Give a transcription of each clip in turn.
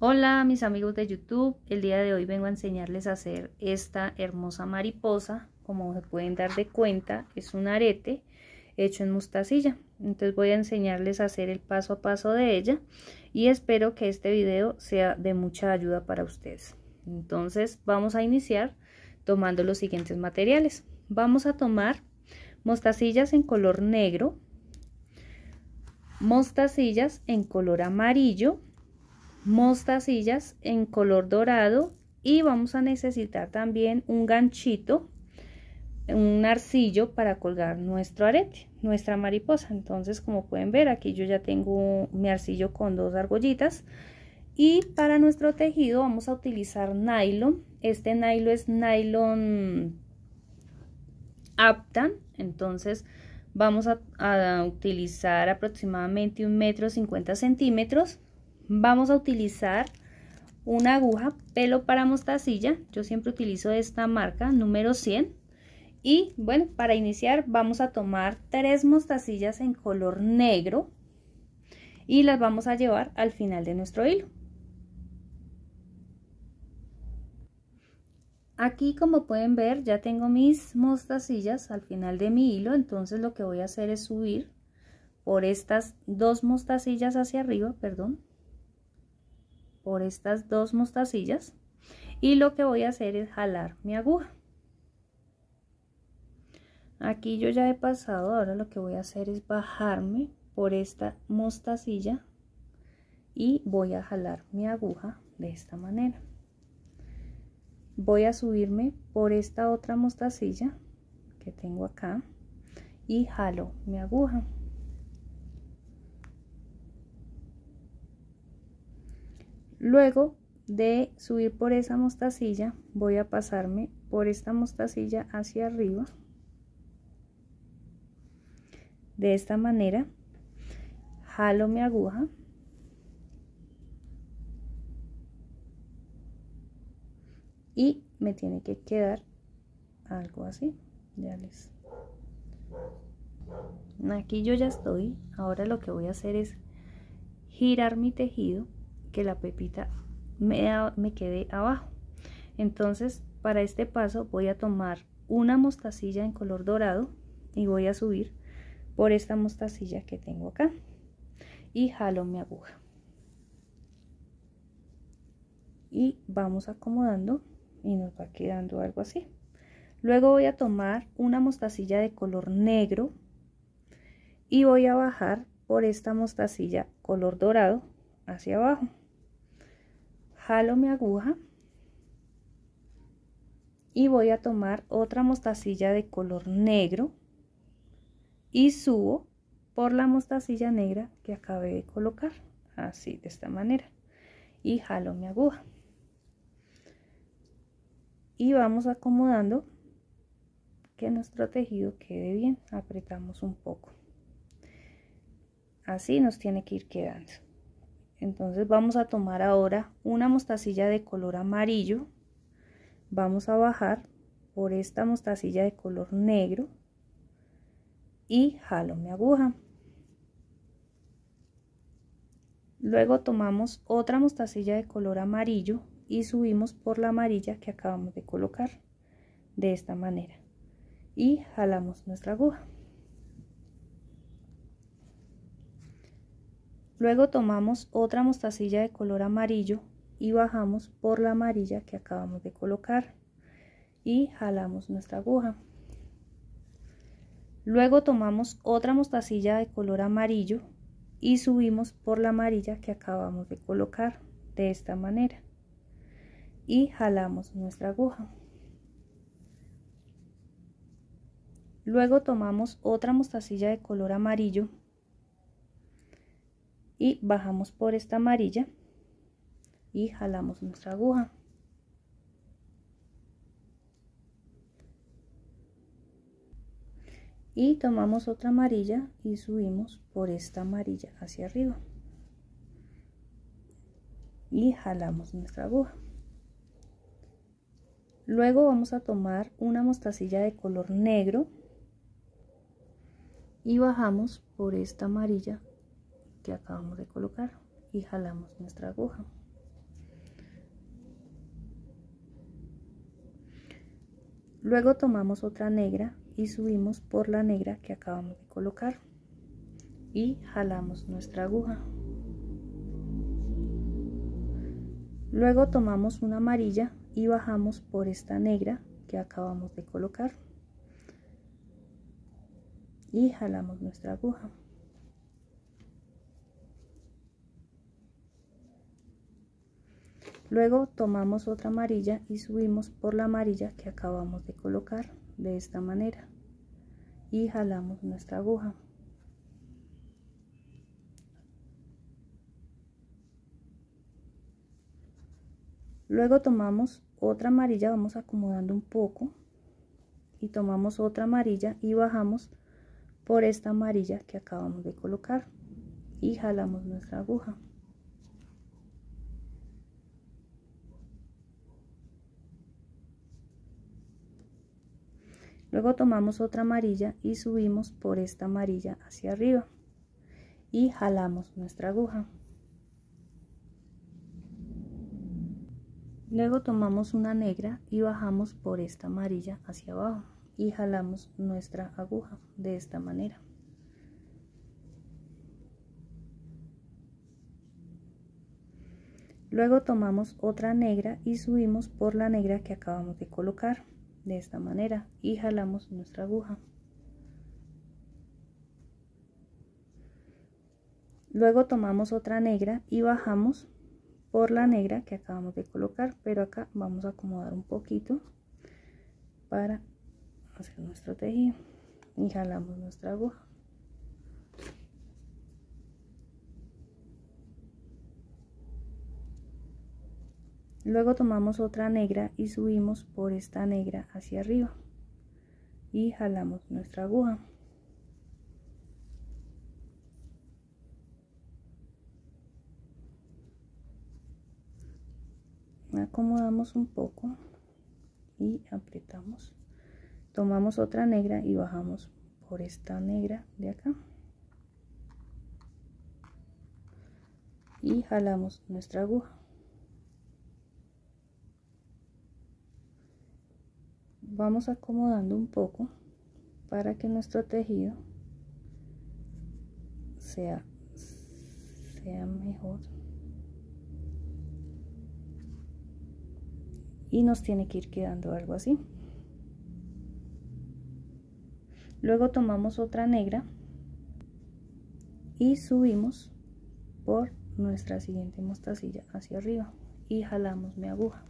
Hola mis amigos de YouTube, el día de hoy vengo a enseñarles a hacer esta hermosa mariposa, como se pueden dar de cuenta es un arete hecho en mostacilla, entonces voy a enseñarles a hacer el paso a paso de ella y espero que este video sea de mucha ayuda para ustedes. Entonces vamos a iniciar tomando los siguientes materiales, vamos a tomar mostacillas en color negro, mostacillas en color amarillo, mostacillas en color dorado y vamos a necesitar también un ganchito un arcillo para colgar nuestro arete, nuestra mariposa. Entonces, como pueden ver, aquí yo ya tengo mi arcillo con dos argollitas. Y para nuestro tejido vamos a utilizar nylon. Este nylon es nylon aptan. Entonces, vamos a, utilizar aproximadamente un metro cincuenta centímetros. Vamos a utilizar una aguja pelo para mostacilla, yo siempre utilizo esta marca número 100 y bueno, para iniciar vamos a tomar tres mostacillas en color negro y las vamos a llevar al final de nuestro hilo. Aquí como pueden ver ya tengo mis mostacillas al final de mi hilo, entonces lo que voy a hacer es subir por estas dos mostacillas hacia arriba, perdón, por estas dos mostacillas y lo que voy a hacer es jalar mi aguja aquí yo ya he pasado ahora lo que voy a hacer es bajarme por esta mostacilla y voy a jalar mi aguja de esta manera voy a subirme por esta otra mostacilla que tengo acá y jalo mi aguja Luego de subir por esa mostacilla, voy a pasarme por esta mostacilla hacia arriba. De esta manera, jalo mi aguja. Y me tiene que quedar algo así. Ya les... Aquí yo ya estoy. Ahora lo que voy a hacer es girar mi tejido la pepita me, me quede abajo entonces para este paso voy a tomar una mostacilla en color dorado y voy a subir por esta mostacilla que tengo acá y jalo mi aguja y vamos acomodando y nos va quedando algo así luego voy a tomar una mostacilla de color negro y voy a bajar por esta mostacilla color dorado hacia abajo jalo mi aguja y voy a tomar otra mostacilla de color negro y subo por la mostacilla negra que acabé de colocar así de esta manera y jalo mi aguja y vamos acomodando que nuestro tejido quede bien apretamos un poco así nos tiene que ir quedando entonces vamos a tomar ahora una mostacilla de color amarillo. Vamos a bajar por esta mostacilla de color negro y jalo mi aguja. Luego tomamos otra mostacilla de color amarillo y subimos por la amarilla que acabamos de colocar de esta manera y jalamos nuestra aguja. Luego tomamos otra mostacilla de color amarillo y bajamos por la amarilla que acabamos de colocar y jalamos nuestra aguja. Luego tomamos otra mostacilla de color amarillo y subimos por la amarilla que acabamos de colocar de esta manera y jalamos nuestra aguja. Luego tomamos otra mostacilla de color amarillo y bajamos por esta amarilla y jalamos nuestra aguja y tomamos otra amarilla y subimos por esta amarilla hacia arriba y jalamos nuestra aguja luego vamos a tomar una mostacilla de color negro y bajamos por esta amarilla acabamos de colocar y jalamos nuestra aguja luego tomamos otra negra y subimos por la negra que acabamos de colocar y jalamos nuestra aguja luego tomamos una amarilla y bajamos por esta negra que acabamos de colocar y jalamos nuestra aguja Luego tomamos otra amarilla y subimos por la amarilla que acabamos de colocar de esta manera y jalamos nuestra aguja. Luego tomamos otra amarilla, vamos acomodando un poco y tomamos otra amarilla y bajamos por esta amarilla que acabamos de colocar y jalamos nuestra aguja. Luego tomamos otra amarilla y subimos por esta amarilla hacia arriba y jalamos nuestra aguja. Luego tomamos una negra y bajamos por esta amarilla hacia abajo y jalamos nuestra aguja de esta manera. Luego tomamos otra negra y subimos por la negra que acabamos de colocar de esta manera y jalamos nuestra aguja luego tomamos otra negra y bajamos por la negra que acabamos de colocar pero acá vamos a acomodar un poquito para hacer nuestro tejido y jalamos nuestra aguja Luego tomamos otra negra y subimos por esta negra hacia arriba y jalamos nuestra aguja. Acomodamos un poco y apretamos. Tomamos otra negra y bajamos por esta negra de acá. Y jalamos nuestra aguja. vamos acomodando un poco para que nuestro tejido sea, sea mejor y nos tiene que ir quedando algo así luego tomamos otra negra y subimos por nuestra siguiente mostacilla hacia arriba y jalamos mi aguja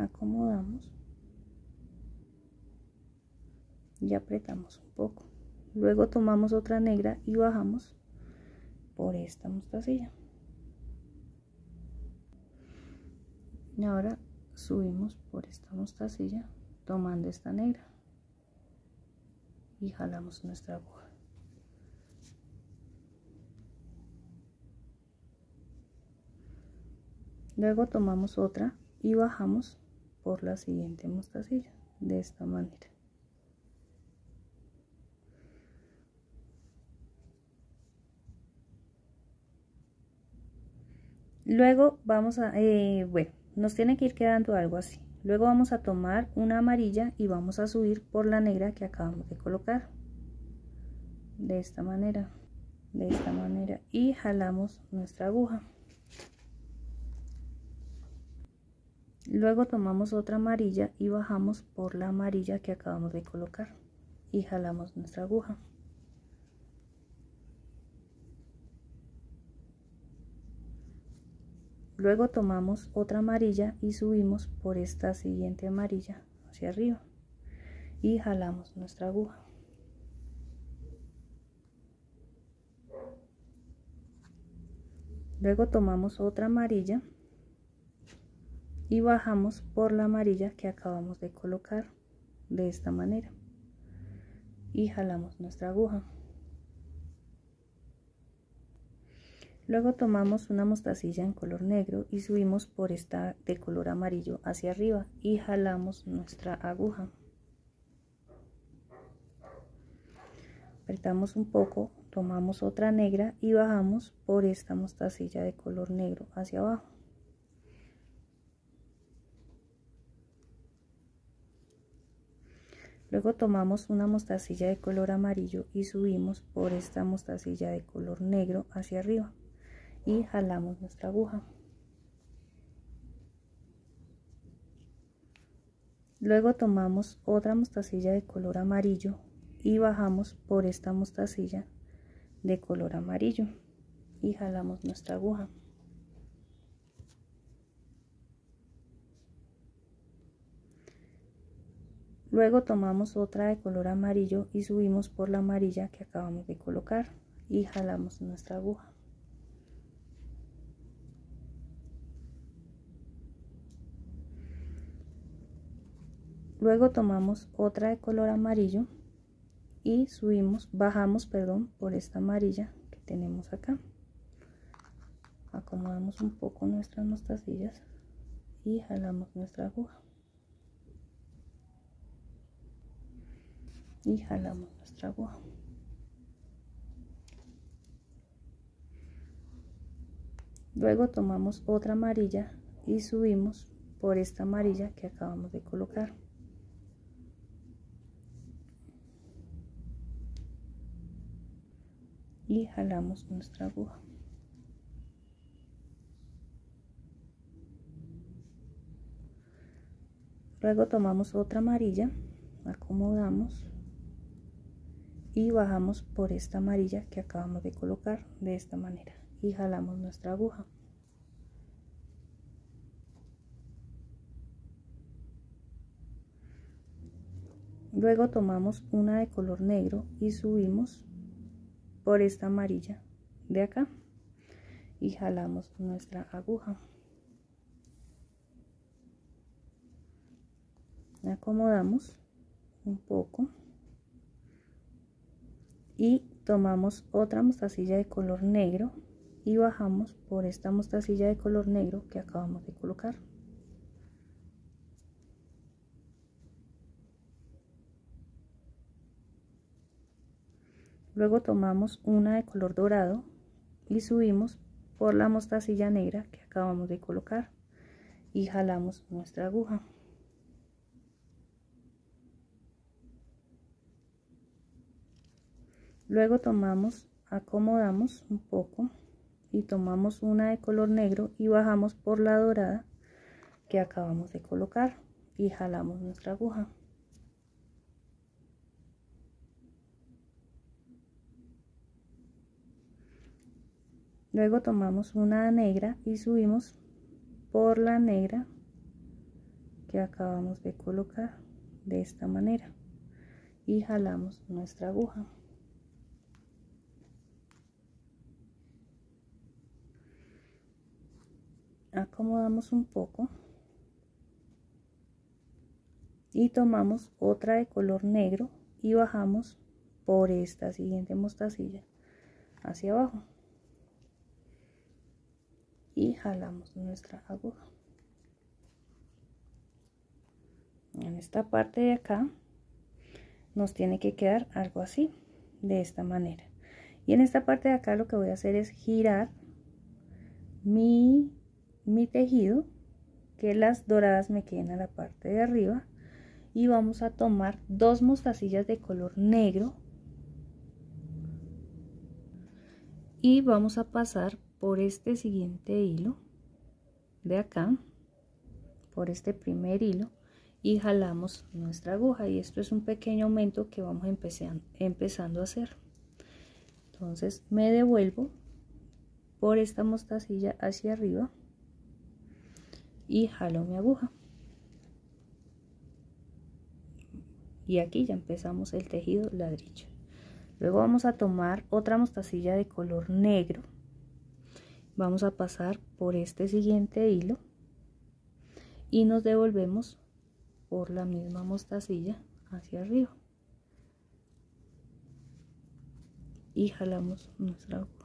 acomodamos y apretamos un poco luego tomamos otra negra y bajamos por esta mostacilla y ahora subimos por esta mostacilla tomando esta negra y jalamos nuestra aguja luego tomamos otra y bajamos por la siguiente mostacilla de esta manera luego vamos a eh, bueno nos tiene que ir quedando algo así luego vamos a tomar una amarilla y vamos a subir por la negra que acabamos de colocar de esta manera de esta manera y jalamos nuestra aguja Luego tomamos otra amarilla y bajamos por la amarilla que acabamos de colocar y jalamos nuestra aguja. Luego tomamos otra amarilla y subimos por esta siguiente amarilla hacia arriba y jalamos nuestra aguja. Luego tomamos otra amarilla y bajamos por la amarilla que acabamos de colocar de esta manera y jalamos nuestra aguja luego tomamos una mostacilla en color negro y subimos por esta de color amarillo hacia arriba y jalamos nuestra aguja apretamos un poco tomamos otra negra y bajamos por esta mostacilla de color negro hacia abajo Luego tomamos una mostacilla de color amarillo y subimos por esta mostacilla de color negro hacia arriba y jalamos nuestra aguja. Luego tomamos otra mostacilla de color amarillo y bajamos por esta mostacilla de color amarillo y jalamos nuestra aguja. Luego tomamos otra de color amarillo y subimos por la amarilla que acabamos de colocar y jalamos nuestra aguja. Luego tomamos otra de color amarillo y subimos, bajamos, perdón, por esta amarilla que tenemos acá. Acomodamos un poco nuestras mostacillas y jalamos nuestra aguja. y jalamos nuestra aguja luego tomamos otra amarilla y subimos por esta amarilla que acabamos de colocar y jalamos nuestra aguja luego tomamos otra amarilla acomodamos y bajamos por esta amarilla que acabamos de colocar de esta manera y jalamos nuestra aguja luego tomamos una de color negro y subimos por esta amarilla de acá y jalamos nuestra aguja acomodamos un poco y tomamos otra mostacilla de color negro y bajamos por esta mostacilla de color negro que acabamos de colocar luego tomamos una de color dorado y subimos por la mostacilla negra que acabamos de colocar y jalamos nuestra aguja Luego tomamos, acomodamos un poco y tomamos una de color negro y bajamos por la dorada que acabamos de colocar y jalamos nuestra aguja. Luego tomamos una negra y subimos por la negra que acabamos de colocar de esta manera y jalamos nuestra aguja. acomodamos un poco y tomamos otra de color negro y bajamos por esta siguiente mostacilla hacia abajo y jalamos nuestra aguja en esta parte de acá nos tiene que quedar algo así de esta manera y en esta parte de acá lo que voy a hacer es girar mi mi tejido, que las doradas me queden a la parte de arriba. Y vamos a tomar dos mostacillas de color negro. Y vamos a pasar por este siguiente hilo de acá, por este primer hilo y jalamos nuestra aguja y esto es un pequeño aumento que vamos empezando a hacer entonces me devuelvo por esta mostacilla hacia arriba y jalo mi aguja y aquí ya empezamos el tejido ladrillo luego vamos a tomar otra mostacilla de color negro vamos a pasar por este siguiente hilo y nos devolvemos por la misma mostacilla hacia arriba y jalamos nuestra aguja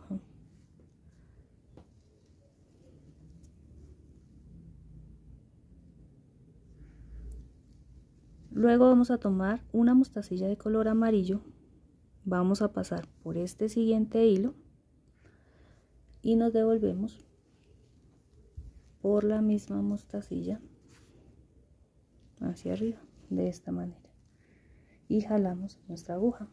Luego vamos a tomar una mostacilla de color amarillo, vamos a pasar por este siguiente hilo y nos devolvemos por la misma mostacilla hacia arriba, de esta manera. Y jalamos nuestra aguja.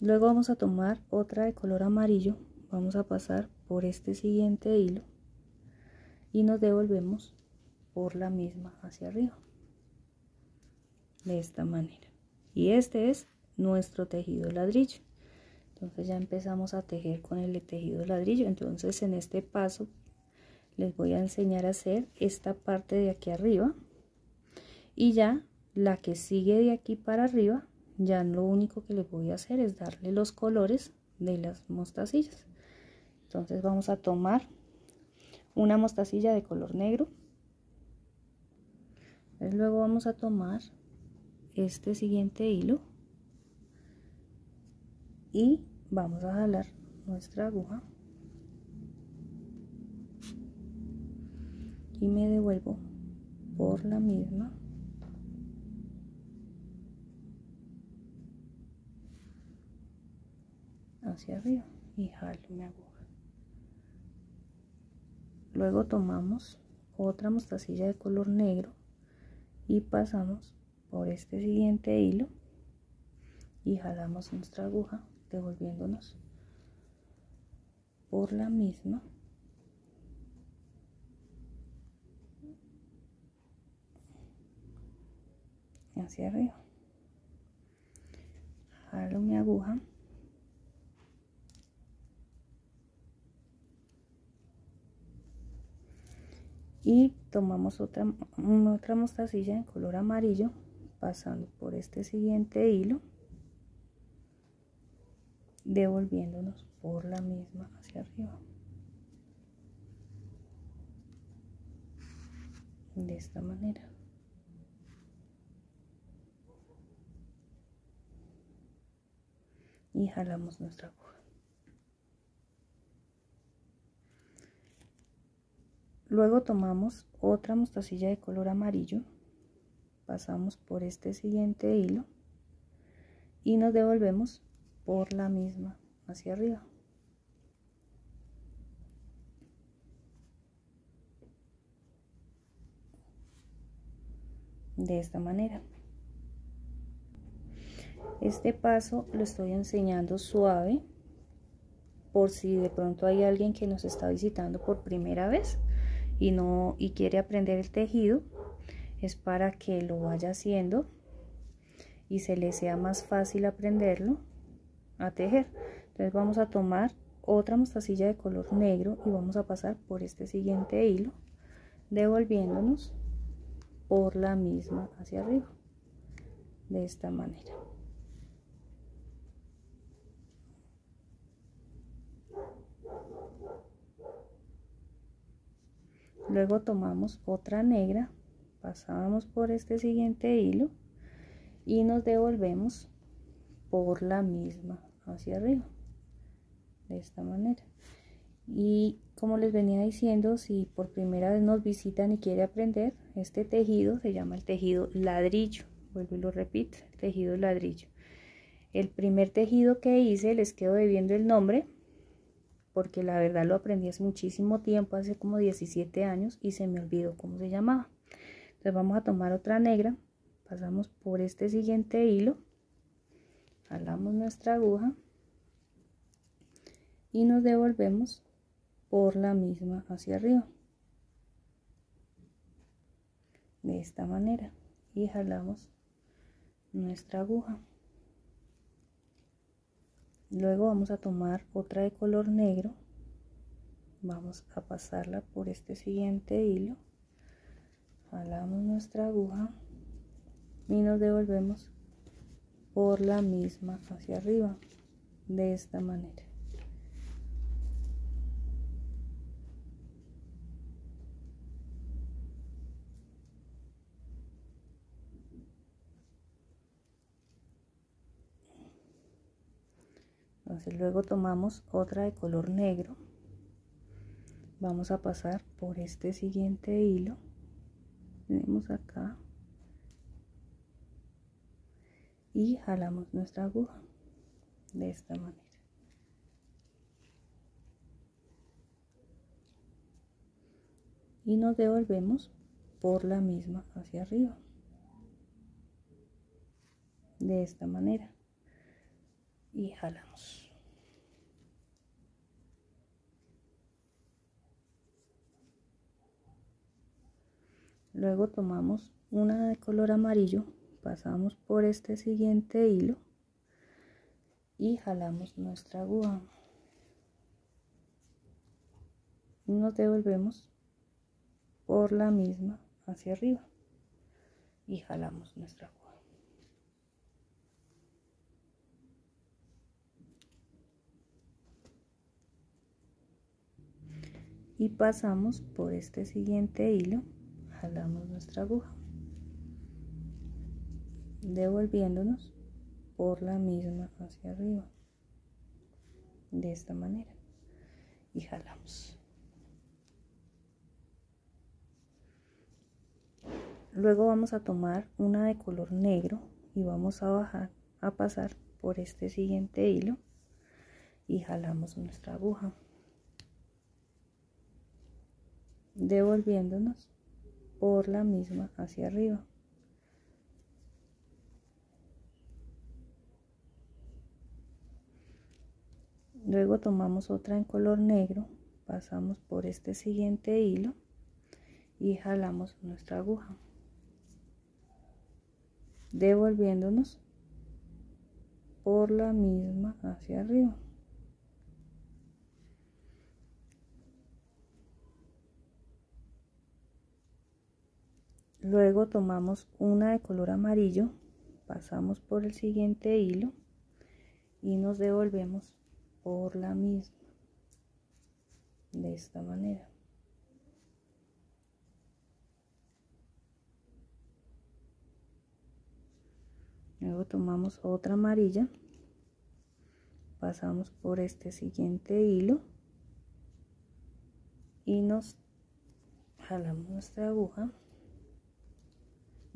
Luego vamos a tomar otra de color amarillo, vamos a pasar por este siguiente hilo y nos devolvemos por la misma hacia arriba de esta manera y este es nuestro tejido ladrillo entonces ya empezamos a tejer con el tejido ladrillo entonces en este paso les voy a enseñar a hacer esta parte de aquí arriba y ya la que sigue de aquí para arriba ya lo único que les voy a hacer es darle los colores de las mostacillas entonces vamos a tomar una mostacilla de color negro. luego vamos a tomar este siguiente hilo y vamos a jalar nuestra aguja y me devuelvo por la misma hacia arriba y jalo mi aguja Luego tomamos otra mostacilla de color negro y pasamos por este siguiente hilo y jalamos nuestra aguja devolviéndonos por la misma hacia arriba jalo mi aguja y tomamos otra, otra mostacilla en color amarillo pasando por este siguiente hilo devolviéndonos por la misma hacia arriba de esta manera y jalamos nuestra aguja Luego tomamos otra mostacilla de color amarillo, pasamos por este siguiente hilo y nos devolvemos por la misma hacia arriba. De esta manera. Este paso lo estoy enseñando suave por si de pronto hay alguien que nos está visitando por primera vez y no y quiere aprender el tejido es para que lo vaya haciendo y se le sea más fácil aprenderlo a tejer entonces vamos a tomar otra mostacilla de color negro y vamos a pasar por este siguiente hilo devolviéndonos por la misma hacia arriba de esta manera luego tomamos otra negra pasamos por este siguiente hilo y nos devolvemos por la misma hacia arriba de esta manera y como les venía diciendo si por primera vez nos visitan y quiere aprender este tejido se llama el tejido ladrillo vuelvo y lo repito tejido ladrillo el primer tejido que hice les quedo debiendo el nombre porque la verdad lo aprendí hace muchísimo tiempo, hace como 17 años y se me olvidó cómo se llamaba. Entonces vamos a tomar otra negra, pasamos por este siguiente hilo, jalamos nuestra aguja y nos devolvemos por la misma hacia arriba. De esta manera y jalamos nuestra aguja luego vamos a tomar otra de color negro vamos a pasarla por este siguiente hilo jalamos nuestra aguja y nos devolvemos por la misma hacia arriba de esta manera luego tomamos otra de color negro vamos a pasar por este siguiente hilo tenemos acá y jalamos nuestra aguja de esta manera y nos devolvemos por la misma hacia arriba de esta manera y jalamos luego tomamos una de color amarillo pasamos por este siguiente hilo y jalamos nuestra aguja nos devolvemos por la misma hacia arriba y jalamos nuestra aguja y pasamos por este siguiente hilo jalamos nuestra aguja devolviéndonos por la misma hacia arriba de esta manera y jalamos luego vamos a tomar una de color negro y vamos a bajar a pasar por este siguiente hilo y jalamos nuestra aguja devolviéndonos por la misma hacia arriba. Luego tomamos otra en color negro, pasamos por este siguiente hilo y jalamos nuestra aguja. Devolviéndonos por la misma hacia arriba. luego tomamos una de color amarillo pasamos por el siguiente hilo y nos devolvemos por la misma de esta manera luego tomamos otra amarilla pasamos por este siguiente hilo y nos jalamos nuestra aguja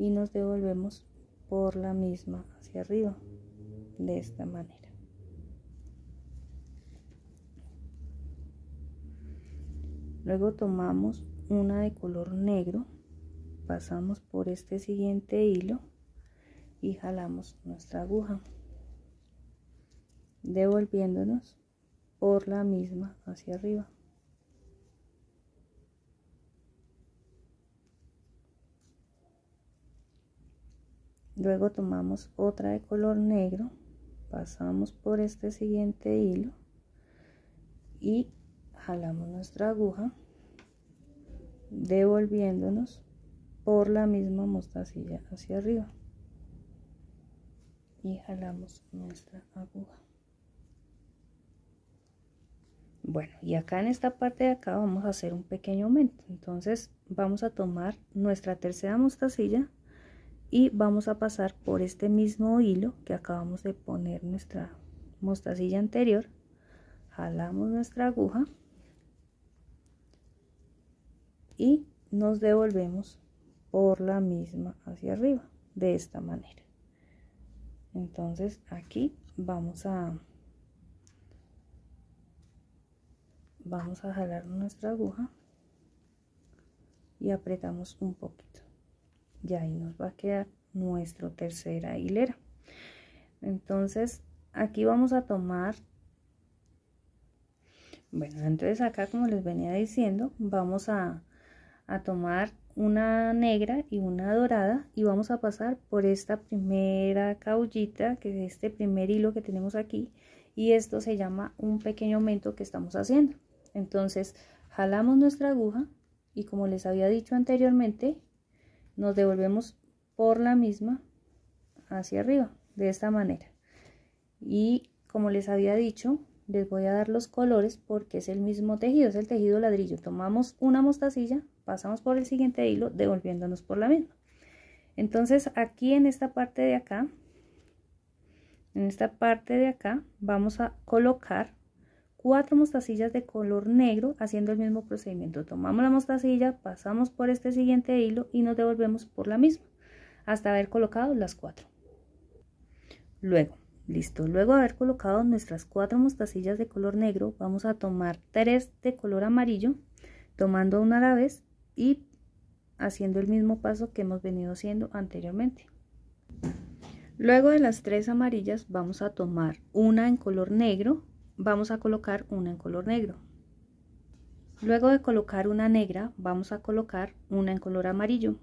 y nos devolvemos por la misma hacia arriba de esta manera luego tomamos una de color negro pasamos por este siguiente hilo y jalamos nuestra aguja devolviéndonos por la misma hacia arriba luego tomamos otra de color negro pasamos por este siguiente hilo y jalamos nuestra aguja devolviéndonos por la misma mostacilla hacia arriba y jalamos nuestra aguja bueno y acá en esta parte de acá vamos a hacer un pequeño aumento entonces vamos a tomar nuestra tercera mostacilla y vamos a pasar por este mismo hilo que acabamos de poner nuestra mostacilla anterior jalamos nuestra aguja y nos devolvemos por la misma hacia arriba de esta manera entonces aquí vamos a vamos a jalar nuestra aguja y apretamos un poquito y ahí nos va a quedar nuestra tercera hilera entonces aquí vamos a tomar bueno entonces acá como les venía diciendo vamos a, tomar una negra y una dorada y vamos a pasar por esta primera caullita que es este primer hilo que tenemos aquí y esto se llama un pequeño aumento que estamos haciendo entonces jalamos nuestra aguja y como les había dicho anteriormente nos devolvemos por la misma hacia arriba, de esta manera. Y como les había dicho, les voy a dar los colores porque es el mismo tejido, es el tejido ladrillo. Tomamos una mostacilla, pasamos por el siguiente hilo, devolviéndonos por la misma. Entonces aquí en esta parte de acá, en esta parte de acá, vamos a colocar cuatro mostacillas de color negro haciendo el mismo procedimiento. Tomamos la mostacilla, pasamos por este siguiente hilo y nos devolvemos por la misma hasta haber colocado las cuatro Luego, listo, luego de haber colocado nuestras cuatro mostacillas de color negro, vamos a tomar tres de color amarillo, tomando una a la vez y haciendo el mismo paso que hemos venido haciendo anteriormente. Luego de las tres amarillas vamos a tomar una en color negro vamos a colocar una en color negro. Luego de colocar una negra, vamos a colocar una en color amarillo.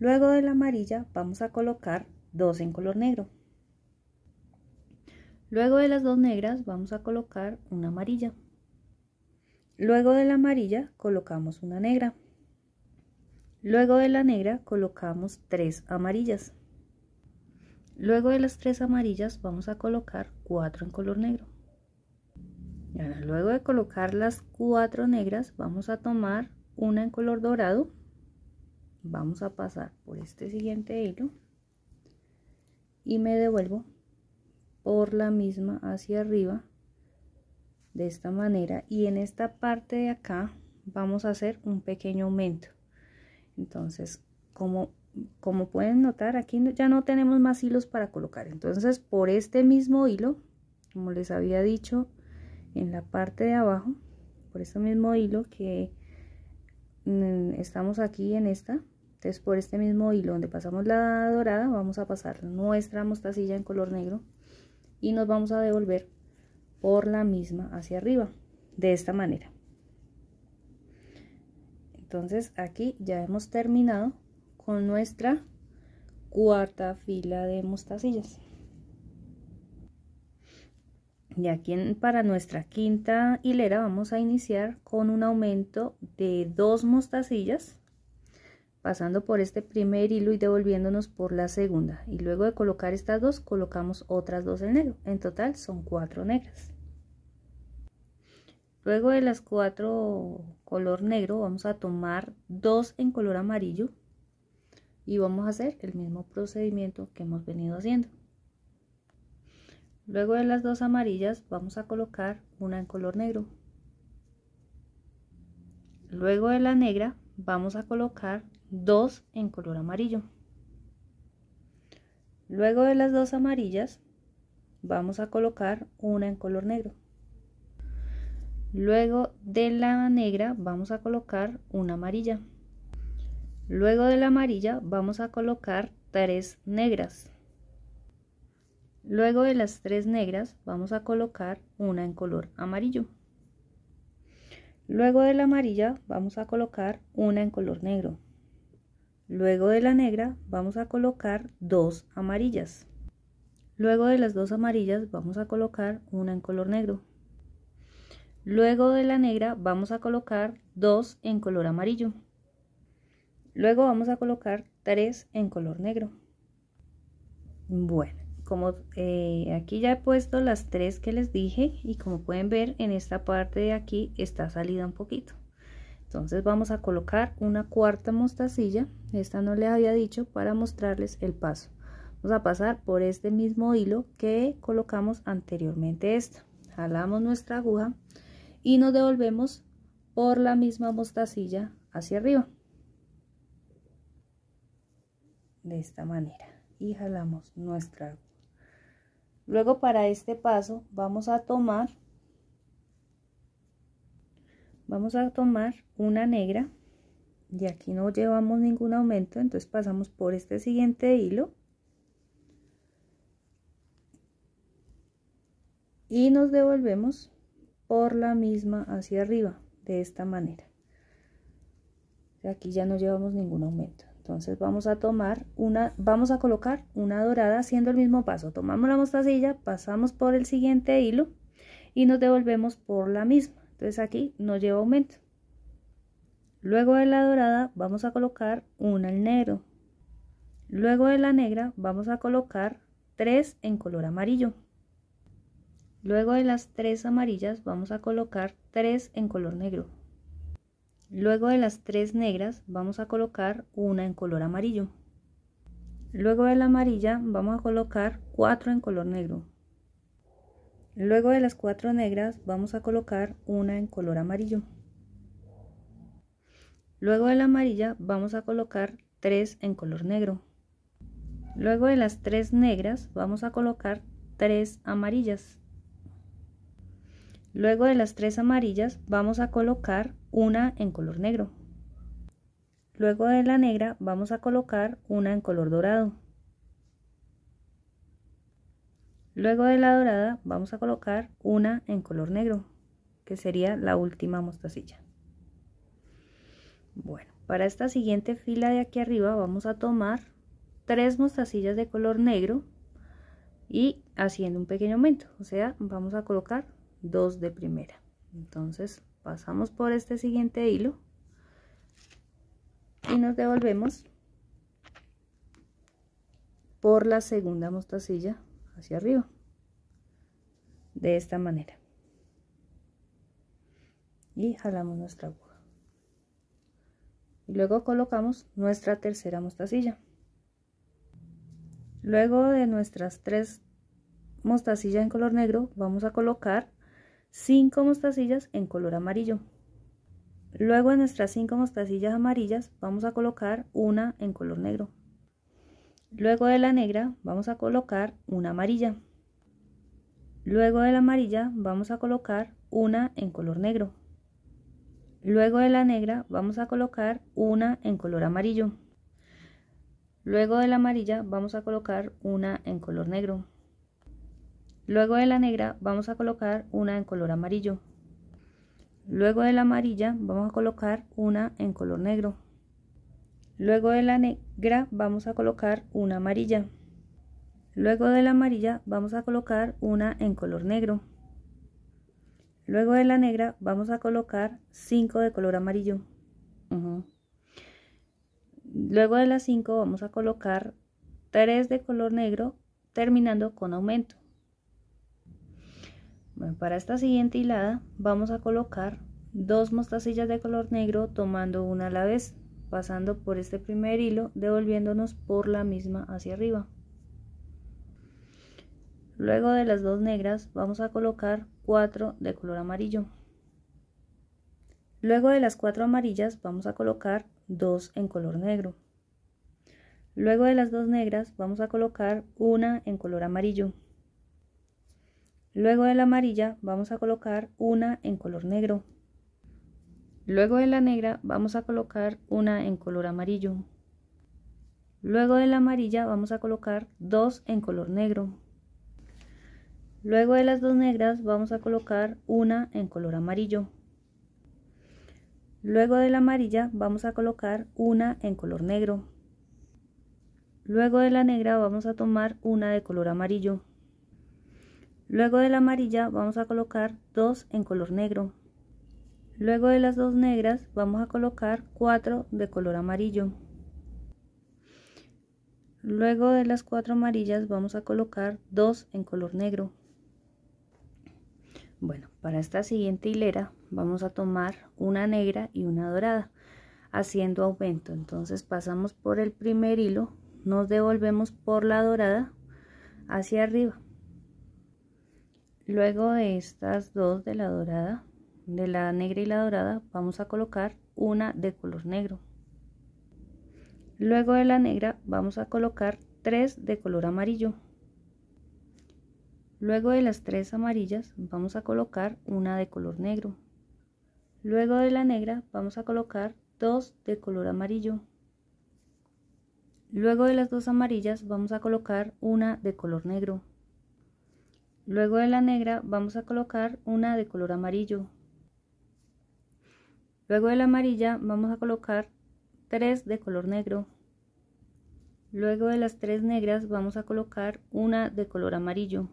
Luego de la amarilla, vamos a colocar dos en color negro. Luego de las dos negras, vamos a colocar una amarilla. Luego de la amarilla, colocamos una negra. Luego de la negra, colocamos tres amarillas. Luego de las tres amarillas vamos a colocar cuatro en color negro. luego de colocar las cuatro negras vamos a tomar una en color dorado. Vamos a pasar por este siguiente hilo y me devuelvo por la misma hacia arriba de esta manera y en esta parte de acá vamos a hacer un pequeño aumento entonces como como pueden notar aquí ya no tenemos más hilos para colocar entonces por este mismo hilo como les había dicho en la parte de abajo por este mismo hilo que mm, estamos aquí en esta entonces por este mismo hilo donde pasamos la dorada vamos a pasar nuestra mostacilla en color negro y nos vamos a devolver por la misma hacia arriba de esta manera entonces aquí ya hemos terminado con nuestra cuarta fila de mostacillas y aquí en, para nuestra quinta hilera vamos a iniciar con un aumento de dos mostacillas pasando por este primer hilo y devolviéndonos por la segunda y luego de colocar estas dos colocamos otras dos en negro en total son cuatro negras luego de las cuatro color negro vamos a tomar dos en color amarillo y vamos a hacer el mismo procedimiento que hemos venido haciendo luego de las dos amarillas vamos a colocar una en color negro luego de la negra vamos a colocar dos en color amarillo luego de las dos amarillas vamos a colocar una en color negro luego de la negra vamos a colocar una amarilla Luego de la amarilla vamos a colocar tres negras. Luego de las tres negras vamos a colocar una en color amarillo. Luego de la amarilla vamos a colocar una en color negro. Luego de la negra vamos a colocar dos amarillas. Luego de las dos amarillas vamos a colocar una en color negro. Luego de la negra vamos a colocar dos en color amarillo. Luego vamos a colocar tres en color negro. Bueno, como eh, aquí ya he puesto las tres que les dije y como pueden ver en esta parte de aquí está salida un poquito. Entonces vamos a colocar una cuarta mostacilla, esta no le había dicho para mostrarles el paso. Vamos a pasar por este mismo hilo que colocamos anteriormente esta. Jalamos nuestra aguja y nos devolvemos por la misma mostacilla hacia arriba de esta manera y jalamos nuestra Luego para este paso vamos a tomar vamos a tomar una negra y aquí no llevamos ningún aumento entonces pasamos por este siguiente hilo y nos devolvemos por la misma hacia arriba de esta manera aquí ya no llevamos ningún aumento entonces vamos a tomar una, vamos a colocar una dorada haciendo el mismo paso. Tomamos la mostacilla, pasamos por el siguiente hilo y nos devolvemos por la misma. Entonces aquí no lleva aumento. Luego de la dorada vamos a colocar una al negro. Luego de la negra vamos a colocar tres en color amarillo. Luego de las tres amarillas vamos a colocar tres en color negro. Luego de las tres negras vamos a colocar una en color amarillo. Luego de la amarilla vamos a colocar cuatro en color negro. Luego de las cuatro negras vamos a colocar una en color amarillo. Luego de la amarilla vamos a colocar tres en color negro. Luego de las tres negras vamos a colocar tres amarillas. Luego de las tres amarillas vamos a colocar una en color negro. Luego de la negra vamos a colocar una en color dorado. Luego de la dorada vamos a colocar una en color negro, que sería la última mostacilla. Bueno, para esta siguiente fila de aquí arriba vamos a tomar tres mostacillas de color negro y haciendo un pequeño aumento, o sea, vamos a colocar dos de primera entonces pasamos por este siguiente hilo y nos devolvemos por la segunda mostacilla hacia arriba de esta manera y jalamos nuestra aguja y luego colocamos nuestra tercera mostacilla luego de nuestras tres mostacillas en color negro vamos a colocar cinco mostacillas en color amarillo. Luego de nuestras cinco mostacillas amarillas vamos a colocar una en color negro. Luego de la negra vamos a colocar una amarilla. Luego de la amarilla vamos a colocar una en color negro. Luego de la negra vamos a colocar una en color amarillo. Luego de la amarilla vamos a colocar una en color negro. Luego de la negra vamos a colocar una en color amarillo. Luego de la amarilla vamos a colocar una en color negro. Luego de la negra vamos a colocar una amarilla. Luego de la amarilla vamos a colocar una en color negro. Luego de la negra vamos a colocar 5 de color amarillo. Luego de las 5 vamos a colocar 3 de color negro terminando con aumento para esta siguiente hilada vamos a colocar dos mostacillas de color negro tomando una a la vez, pasando por este primer hilo, devolviéndonos por la misma hacia arriba. Luego de las dos negras vamos a colocar cuatro de color amarillo. Luego de las cuatro amarillas vamos a colocar dos en color negro. Luego de las dos negras vamos a colocar una en color amarillo. Luego de la amarilla vamos a colocar una en color negro. Luego de la negra vamos a colocar una en color amarillo. Luego de la amarilla vamos a colocar dos en color negro. Luego de las dos negras vamos a colocar una en color amarillo. Luego de la amarilla vamos a colocar una en color negro. Luego de la negra vamos a tomar una de color amarillo. Luego de la amarilla vamos a colocar dos en color negro. Luego de las dos negras vamos a colocar cuatro de color amarillo. Luego de las cuatro amarillas vamos a colocar dos en color negro. Bueno, para esta siguiente hilera vamos a tomar una negra y una dorada haciendo aumento. Entonces pasamos por el primer hilo, nos devolvemos por la dorada hacia arriba Luego de estas dos de la dorada, de la negra y la dorada, vamos a colocar una de color negro. Luego de la negra vamos a colocar tres de color amarillo. Luego de las tres amarillas vamos a colocar una de color negro. Luego de la negra vamos a colocar dos de color amarillo. Luego de las dos amarillas vamos a colocar una de color negro. Luego de la negra vamos a colocar una de color amarillo. Luego de la amarilla vamos a colocar tres de color negro. Luego de las tres negras vamos a colocar una de color amarillo.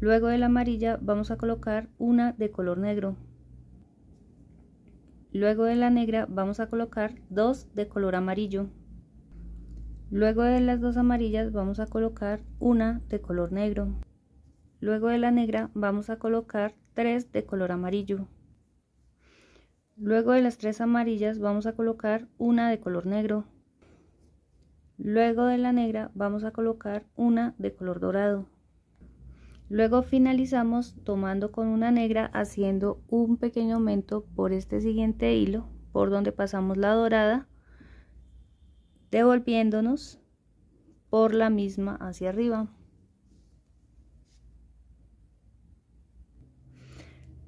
Luego de la amarilla vamos a colocar una de color negro. Luego de la negra vamos a colocar dos de color amarillo. Luego de las dos amarillas vamos a colocar una de color negro. Luego de la negra vamos a colocar tres de color amarillo. Luego de las tres amarillas vamos a colocar una de color negro. Luego de la negra vamos a colocar una de color dorado. Luego finalizamos tomando con una negra haciendo un pequeño aumento por este siguiente hilo por donde pasamos la dorada devolviéndonos por la misma hacia arriba.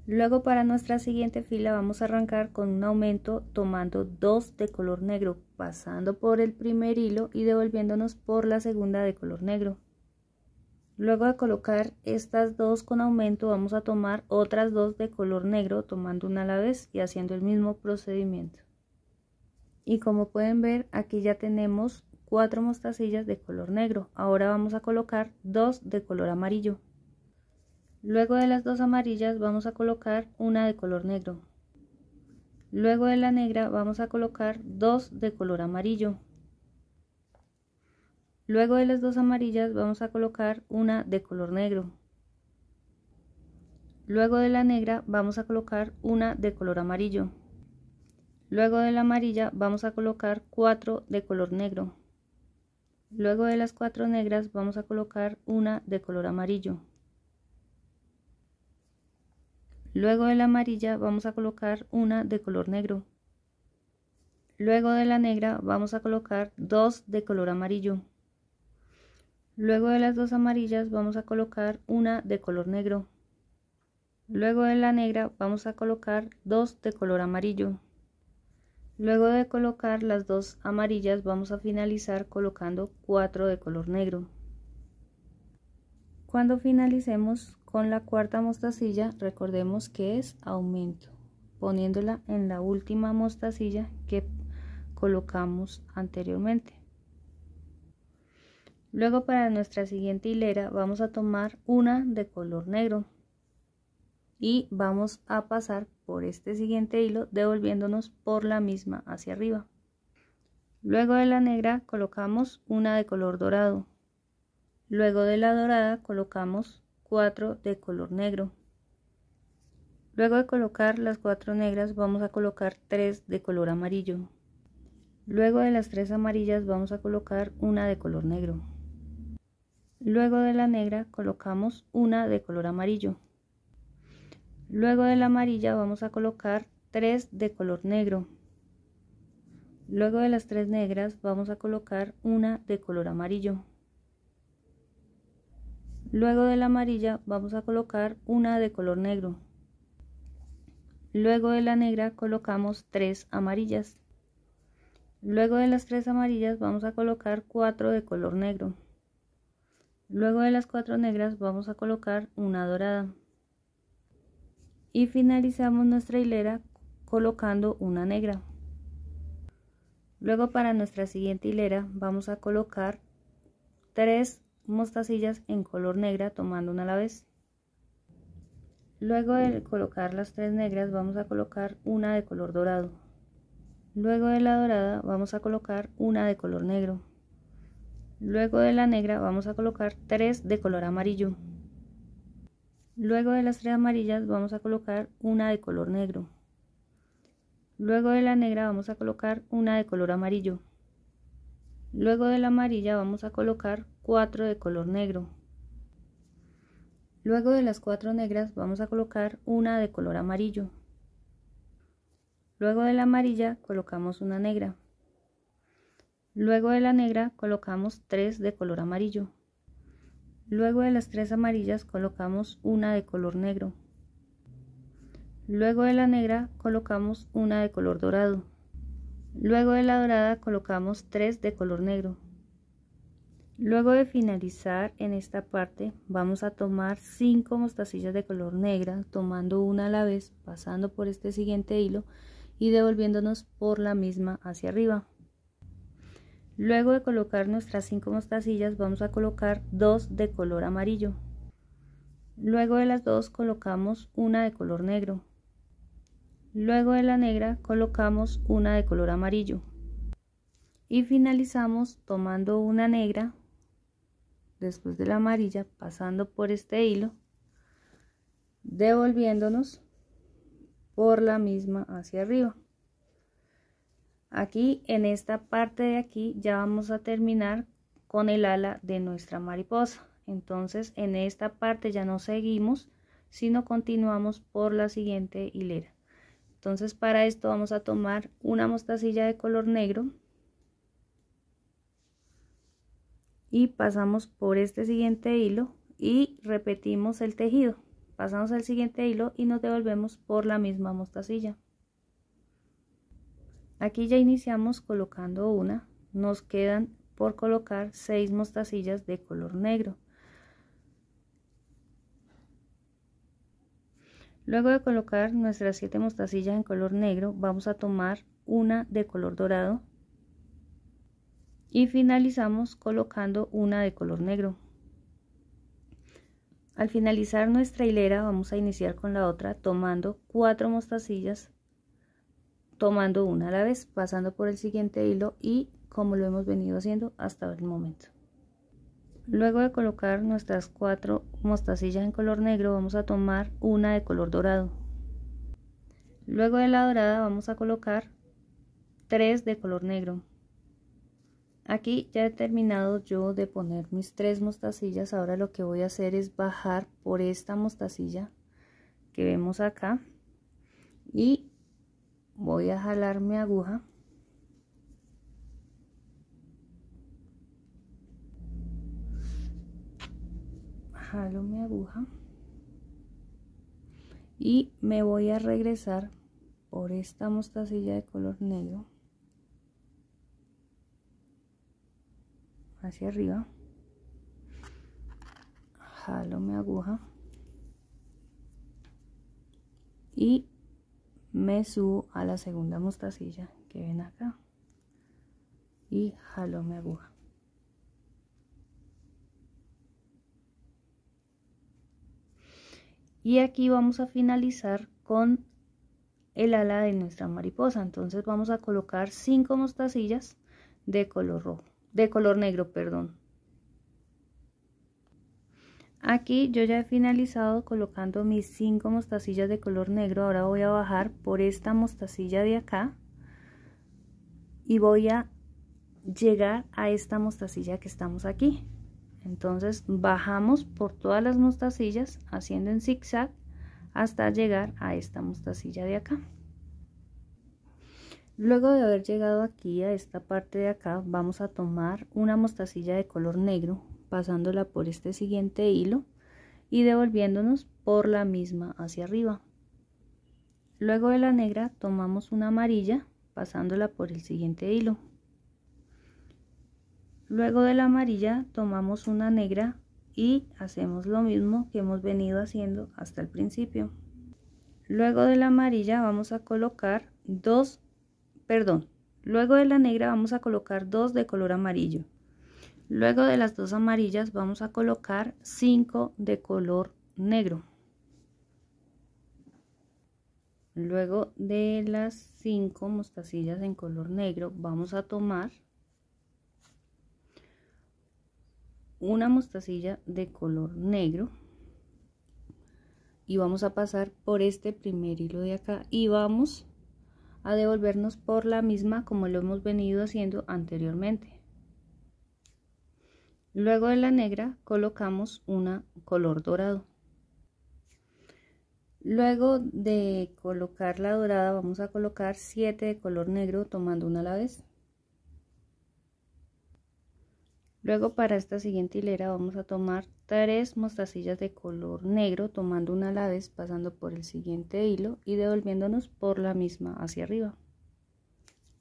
Luego para nuestra siguiente fila vamos a arrancar con un aumento tomando dos de color negro, pasando por el primer hilo y devolviéndonos por la segunda de color negro. Luego de colocar estas dos con aumento vamos a tomar otras dos de color negro tomando una a la vez y haciendo el mismo procedimiento. Y como pueden ver aquí ya tenemos cuatro mostacillas de color negro. Ahora vamos a colocar dos de color amarillo. Luego de las dos amarillas vamos a colocar una de color negro. Luego de la negra vamos a colocar dos de color amarillo. Luego de las dos amarillas vamos a colocar una de color negro. Luego de la negra vamos a colocar una de color amarillo. Luego de la amarilla vamos a colocar cuatro de color negro. Luego de las cuatro negras vamos a colocar una de color amarillo. Luego de la amarilla vamos a colocar una de color negro. Luego de la negra vamos a colocar dos de color amarillo. Luego de las dos amarillas vamos a colocar una de color negro. Luego de la negra vamos a colocar dos de color amarillo. Luego de colocar las dos amarillas vamos a finalizar colocando cuatro de color negro. Cuando finalicemos con la cuarta mostacilla recordemos que es aumento, poniéndola en la última mostacilla que colocamos anteriormente. Luego para nuestra siguiente hilera vamos a tomar una de color negro y vamos a pasar por este siguiente hilo devolviéndonos por la misma hacia arriba. Luego de la negra colocamos una de color dorado. Luego de la dorada colocamos 4 de color negro. Luego de colocar las cuatro negras vamos a colocar tres de color amarillo. Luego de las tres amarillas vamos a colocar una de color negro. Luego de la negra colocamos una de color amarillo. Luego de la amarilla vamos a colocar tres de color negro. Luego de las tres negras vamos a colocar una de color amarillo. Luego de la amarilla vamos a colocar una de color negro. Luego de la negra colocamos tres amarillas. Luego de las tres amarillas vamos a colocar cuatro de color negro. Luego de las cuatro negras vamos a colocar una dorada. Y finalizamos nuestra hilera colocando una negra. Luego para nuestra siguiente hilera vamos a colocar tres mostacillas en color negra tomando una a la vez. Luego de colocar las tres negras vamos a colocar una de color dorado. Luego de la dorada vamos a colocar una de color negro. Luego de la negra vamos a colocar tres de color amarillo. Luego de las tres amarillas vamos a colocar una de color negro. Luego de la negra vamos a colocar una de color amarillo. Luego de la amarilla vamos a colocar de color negro. Luego de las cuatro negras vamos a colocar una de color amarillo. Luego de la amarilla colocamos una negra. Luego de la negra colocamos tres de color amarillo. Luego de las tres amarillas colocamos una de color negro. Luego de la negra colocamos una de color dorado. Luego de la dorada colocamos tres de color negro. Luego de finalizar en esta parte, vamos a tomar 5 mostacillas de color negra, tomando una a la vez, pasando por este siguiente hilo y devolviéndonos por la misma hacia arriba. Luego de colocar nuestras 5 mostacillas, vamos a colocar dos de color amarillo. Luego de las dos colocamos una de color negro. Luego de la negra colocamos una de color amarillo. Y finalizamos tomando una negra, después de la amarilla pasando por este hilo devolviéndonos por la misma hacia arriba aquí en esta parte de aquí ya vamos a terminar con el ala de nuestra mariposa entonces en esta parte ya no seguimos sino continuamos por la siguiente hilera entonces para esto vamos a tomar una mostacilla de color negro y pasamos por este siguiente hilo y repetimos el tejido pasamos al siguiente hilo y nos devolvemos por la misma mostacilla aquí ya iniciamos colocando una nos quedan por colocar seis mostacillas de color negro luego de colocar nuestras siete mostacillas en color negro vamos a tomar una de color dorado y finalizamos colocando una de color negro. Al finalizar nuestra hilera vamos a iniciar con la otra tomando cuatro mostacillas, tomando una a la vez, pasando por el siguiente hilo y como lo hemos venido haciendo hasta el momento. Luego de colocar nuestras cuatro mostacillas en color negro vamos a tomar una de color dorado. Luego de la dorada vamos a colocar tres de color negro. Aquí ya he terminado yo de poner mis tres mostacillas. Ahora lo que voy a hacer es bajar por esta mostacilla que vemos acá. Y voy a jalar mi aguja. Jalo mi aguja. Y me voy a regresar por esta mostacilla de color negro. hacia arriba jalo mi aguja y me subo a la segunda mostacilla que ven acá y jalo mi aguja y aquí vamos a finalizar con el ala de nuestra mariposa entonces vamos a colocar cinco mostacillas de color rojo de color negro, perdón. Aquí yo ya he finalizado colocando mis cinco mostacillas de color negro. Ahora voy a bajar por esta mostacilla de acá y voy a llegar a esta mostacilla que estamos aquí. Entonces bajamos por todas las mostacillas haciendo en zigzag hasta llegar a esta mostacilla de acá. Luego de haber llegado aquí a esta parte de acá vamos a tomar una mostacilla de color negro pasándola por este siguiente hilo y devolviéndonos por la misma hacia arriba. Luego de la negra tomamos una amarilla pasándola por el siguiente hilo. Luego de la amarilla tomamos una negra y hacemos lo mismo que hemos venido haciendo hasta el principio. Luego de la amarilla vamos a colocar dos perdón, luego de la negra vamos a colocar dos de color amarillo. Luego de las dos amarillas vamos a colocar cinco de color negro. Luego de las cinco mostacillas en color negro vamos a tomar una mostacilla de color negro y vamos a pasar por este primer hilo de acá y vamos a devolvernos por la misma como lo hemos venido haciendo anteriormente. Luego de la negra colocamos una color dorado. Luego de colocar la dorada vamos a colocar 7 de color negro tomando una a la vez. Luego para esta siguiente hilera vamos a tomar tres mostacillas de color negro tomando una a la vez pasando por el siguiente hilo y devolviéndonos por la misma hacia arriba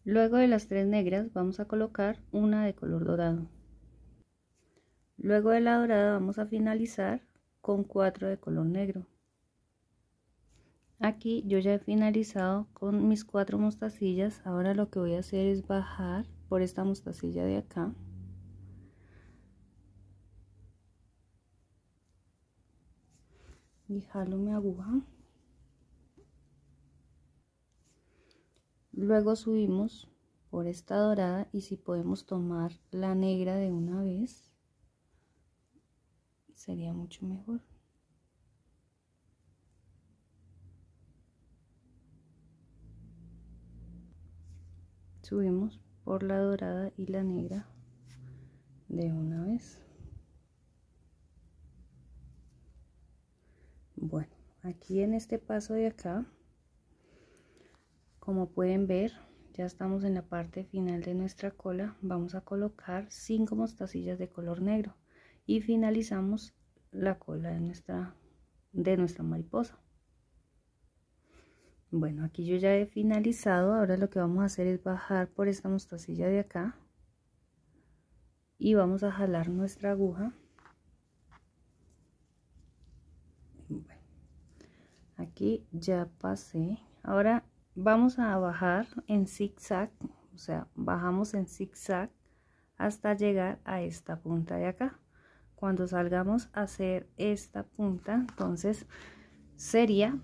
luego de las tres negras vamos a colocar una de color dorado luego de la dorada vamos a finalizar con cuatro de color negro aquí yo ya he finalizado con mis cuatro mostacillas ahora lo que voy a hacer es bajar por esta mostacilla de acá y jalo mi aguja luego subimos por esta dorada y si podemos tomar la negra de una vez sería mucho mejor subimos por la dorada y la negra de una vez bueno aquí en este paso de acá como pueden ver ya estamos en la parte final de nuestra cola vamos a colocar cinco mostacillas de color negro y finalizamos la cola de nuestra de nuestra mariposa bueno aquí yo ya he finalizado ahora lo que vamos a hacer es bajar por esta mostacilla de acá y vamos a jalar nuestra aguja aquí ya pasé ahora vamos a bajar en zigzag o sea bajamos en zigzag hasta llegar a esta punta de acá cuando salgamos a hacer esta punta entonces sería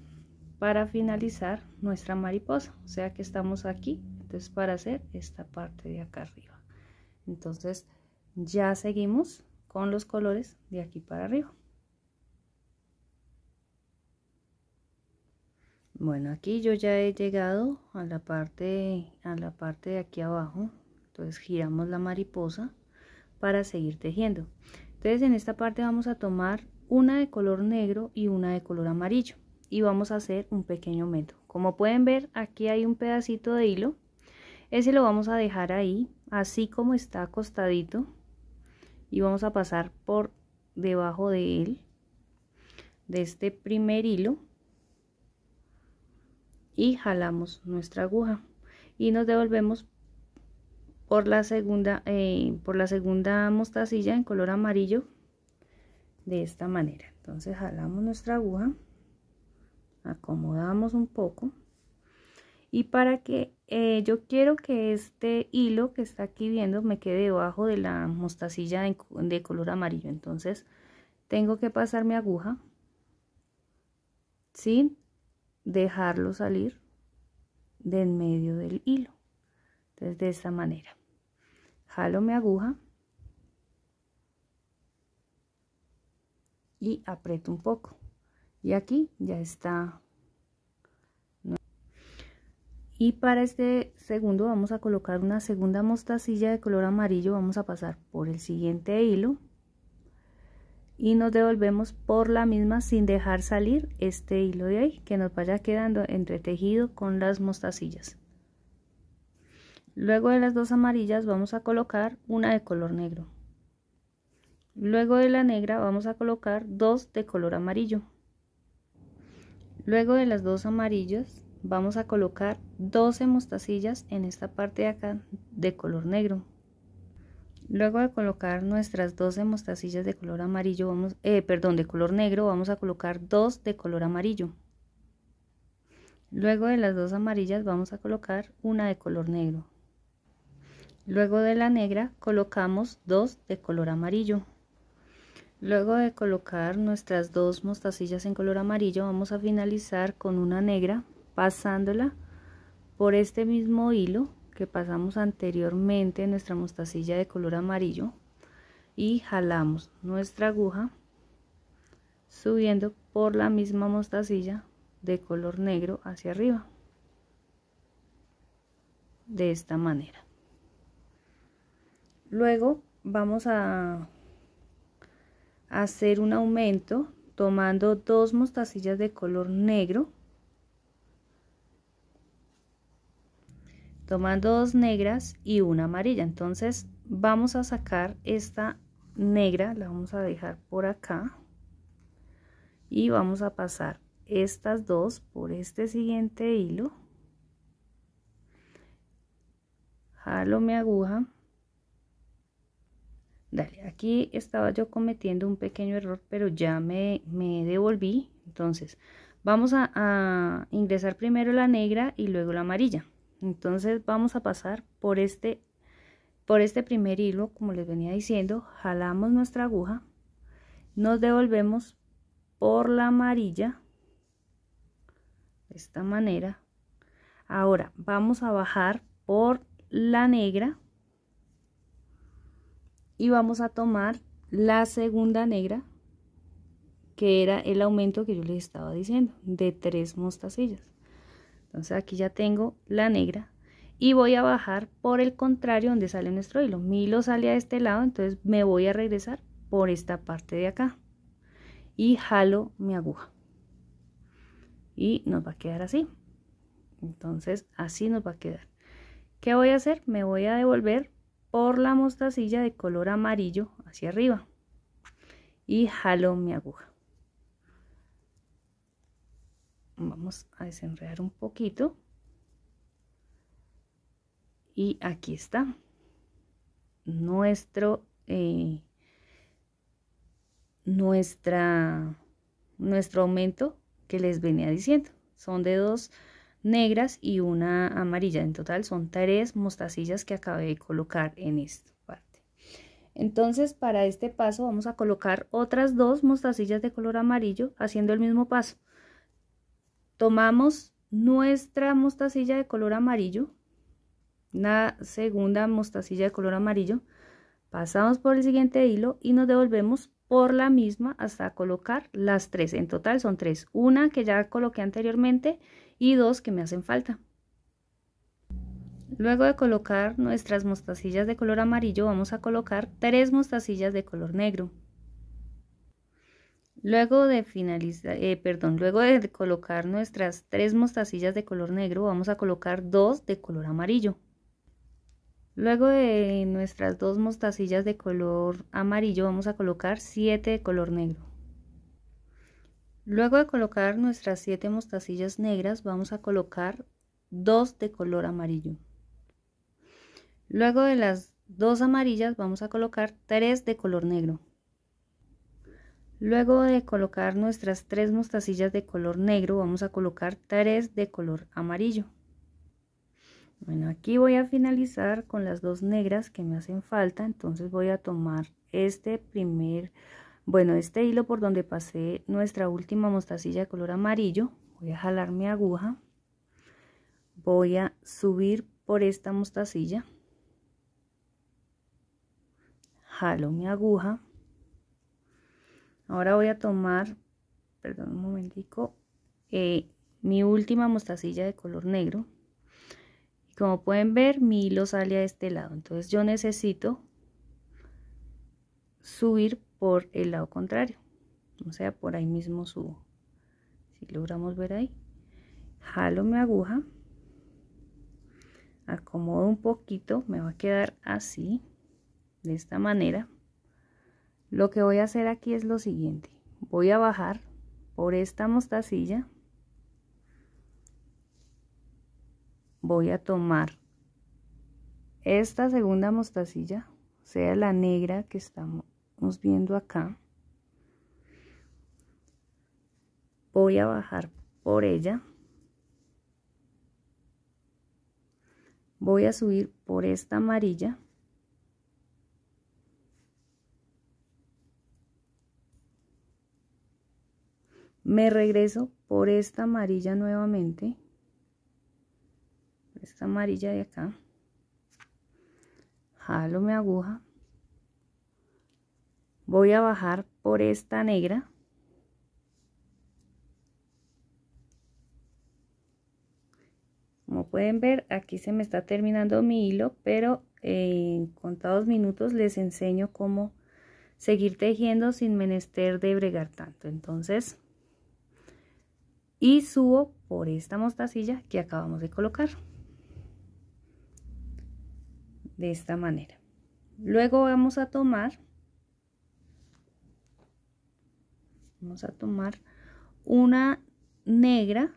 para finalizar nuestra mariposa o sea que estamos aquí entonces para hacer esta parte de acá arriba entonces ya seguimos con los colores de aquí para arriba bueno aquí yo ya he llegado a la parte a la parte de aquí abajo entonces giramos la mariposa para seguir tejiendo entonces en esta parte vamos a tomar una de color negro y una de color amarillo y vamos a hacer un pequeño aumento como pueden ver aquí hay un pedacito de hilo ese lo vamos a dejar ahí así como está acostadito y vamos a pasar por debajo de él de este primer hilo y jalamos nuestra aguja y nos devolvemos por la segunda eh, por la segunda mostacilla en color amarillo de esta manera entonces jalamos nuestra aguja acomodamos un poco y para que eh, yo quiero que este hilo que está aquí viendo me quede debajo de la mostacilla de, de color amarillo entonces tengo que pasar mi aguja ¿sí? dejarlo salir de en medio del hilo. Entonces de esta manera. Jalo mi aguja y aprieto un poco. Y aquí ya está. Y para este segundo vamos a colocar una segunda mostacilla de color amarillo. Vamos a pasar por el siguiente hilo y nos devolvemos por la misma sin dejar salir este hilo de ahí que nos vaya quedando entretejido con las mostacillas luego de las dos amarillas vamos a colocar una de color negro luego de la negra vamos a colocar dos de color amarillo luego de las dos amarillas vamos a colocar 12 mostacillas en esta parte de acá de color negro Luego de colocar nuestras 12 mostacillas de color amarillo, eh, perdón, de color negro, vamos a colocar dos de color amarillo. Luego de las dos amarillas vamos a colocar una de color negro. Luego de la negra colocamos dos de color amarillo. Luego de colocar nuestras dos mostacillas en color amarillo, vamos a finalizar con una negra pasándola por este mismo hilo que pasamos anteriormente nuestra mostacilla de color amarillo y jalamos nuestra aguja subiendo por la misma mostacilla de color negro hacia arriba de esta manera luego vamos a hacer un aumento tomando dos mostacillas de color negro tomando dos negras y una amarilla entonces vamos a sacar esta negra la vamos a dejar por acá y vamos a pasar estas dos por este siguiente hilo jalo mi aguja dale aquí estaba yo cometiendo un pequeño error pero ya me, me devolví entonces vamos a ingresar primero la negra y luego la amarilla entonces vamos a pasar por este por este primer hilo como les venía diciendo jalamos nuestra aguja nos devolvemos por la amarilla de esta manera ahora vamos a bajar por la negra y vamos a tomar la segunda negra que era el aumento que yo les estaba diciendo de tres mostacillas entonces aquí ya tengo la negra y voy a bajar por el contrario donde sale nuestro hilo. Mi hilo sale a este lado, entonces me voy a regresar por esta parte de acá y jalo mi aguja. Y nos va a quedar así. Entonces así nos va a quedar. ¿Qué voy a hacer? Me voy a devolver por la mostacilla de color amarillo hacia arriba y jalo mi aguja. vamos a desenredar un poquito y aquí está nuestro eh, nuestra nuestro aumento que les venía diciendo son de dos negras y una amarilla en total son tres mostacillas que acabé de colocar en esta parte entonces para este paso vamos a colocar otras dos mostacillas de color amarillo haciendo el mismo paso Tomamos nuestra mostacilla de color amarillo, una segunda mostacilla de color amarillo, pasamos por el siguiente hilo y nos devolvemos por la misma hasta colocar las tres. En total son tres, una que ya coloqué anteriormente y dos que me hacen falta. Luego de colocar nuestras mostacillas de color amarillo, vamos a colocar tres mostacillas de color negro. Luego de, finalizar, eh, perdón, luego de colocar nuestras tres mostacillas de color negro, vamos a colocar dos de color amarillo. Luego de nuestras dos mostacillas de color amarillo, vamos a colocar siete de color negro. Luego de colocar nuestras siete mostacillas negras, vamos a colocar dos de color amarillo. Luego de las dos amarillas, vamos a colocar tres de color negro. Luego de colocar nuestras tres mostacillas de color negro, vamos a colocar tres de color amarillo. Bueno, aquí voy a finalizar con las dos negras que me hacen falta, entonces voy a tomar este primer, bueno, este hilo por donde pasé nuestra última mostacilla de color amarillo, voy a jalar mi aguja, voy a subir por esta mostacilla, jalo mi aguja, Ahora voy a tomar, perdón un momentico, eh, mi última mostacilla de color negro. Y como pueden ver, mi hilo sale a este lado. Entonces yo necesito subir por el lado contrario. O sea, por ahí mismo subo. Si logramos ver ahí. Jalo mi aguja. Acomodo un poquito. Me va a quedar así. De esta manera. Lo que voy a hacer aquí es lo siguiente. Voy a bajar por esta mostacilla. Voy a tomar esta segunda mostacilla, sea la negra que estamos viendo acá. Voy a bajar por ella. Voy a subir por esta amarilla. Me regreso por esta amarilla nuevamente. Esta amarilla de acá. Jalo mi aguja. Voy a bajar por esta negra. Como pueden ver, aquí se me está terminando mi hilo, pero en contados minutos les enseño cómo seguir tejiendo sin menester de bregar tanto. Entonces, y subo por esta mostacilla que acabamos de colocar de esta manera luego vamos a tomar vamos a tomar una negra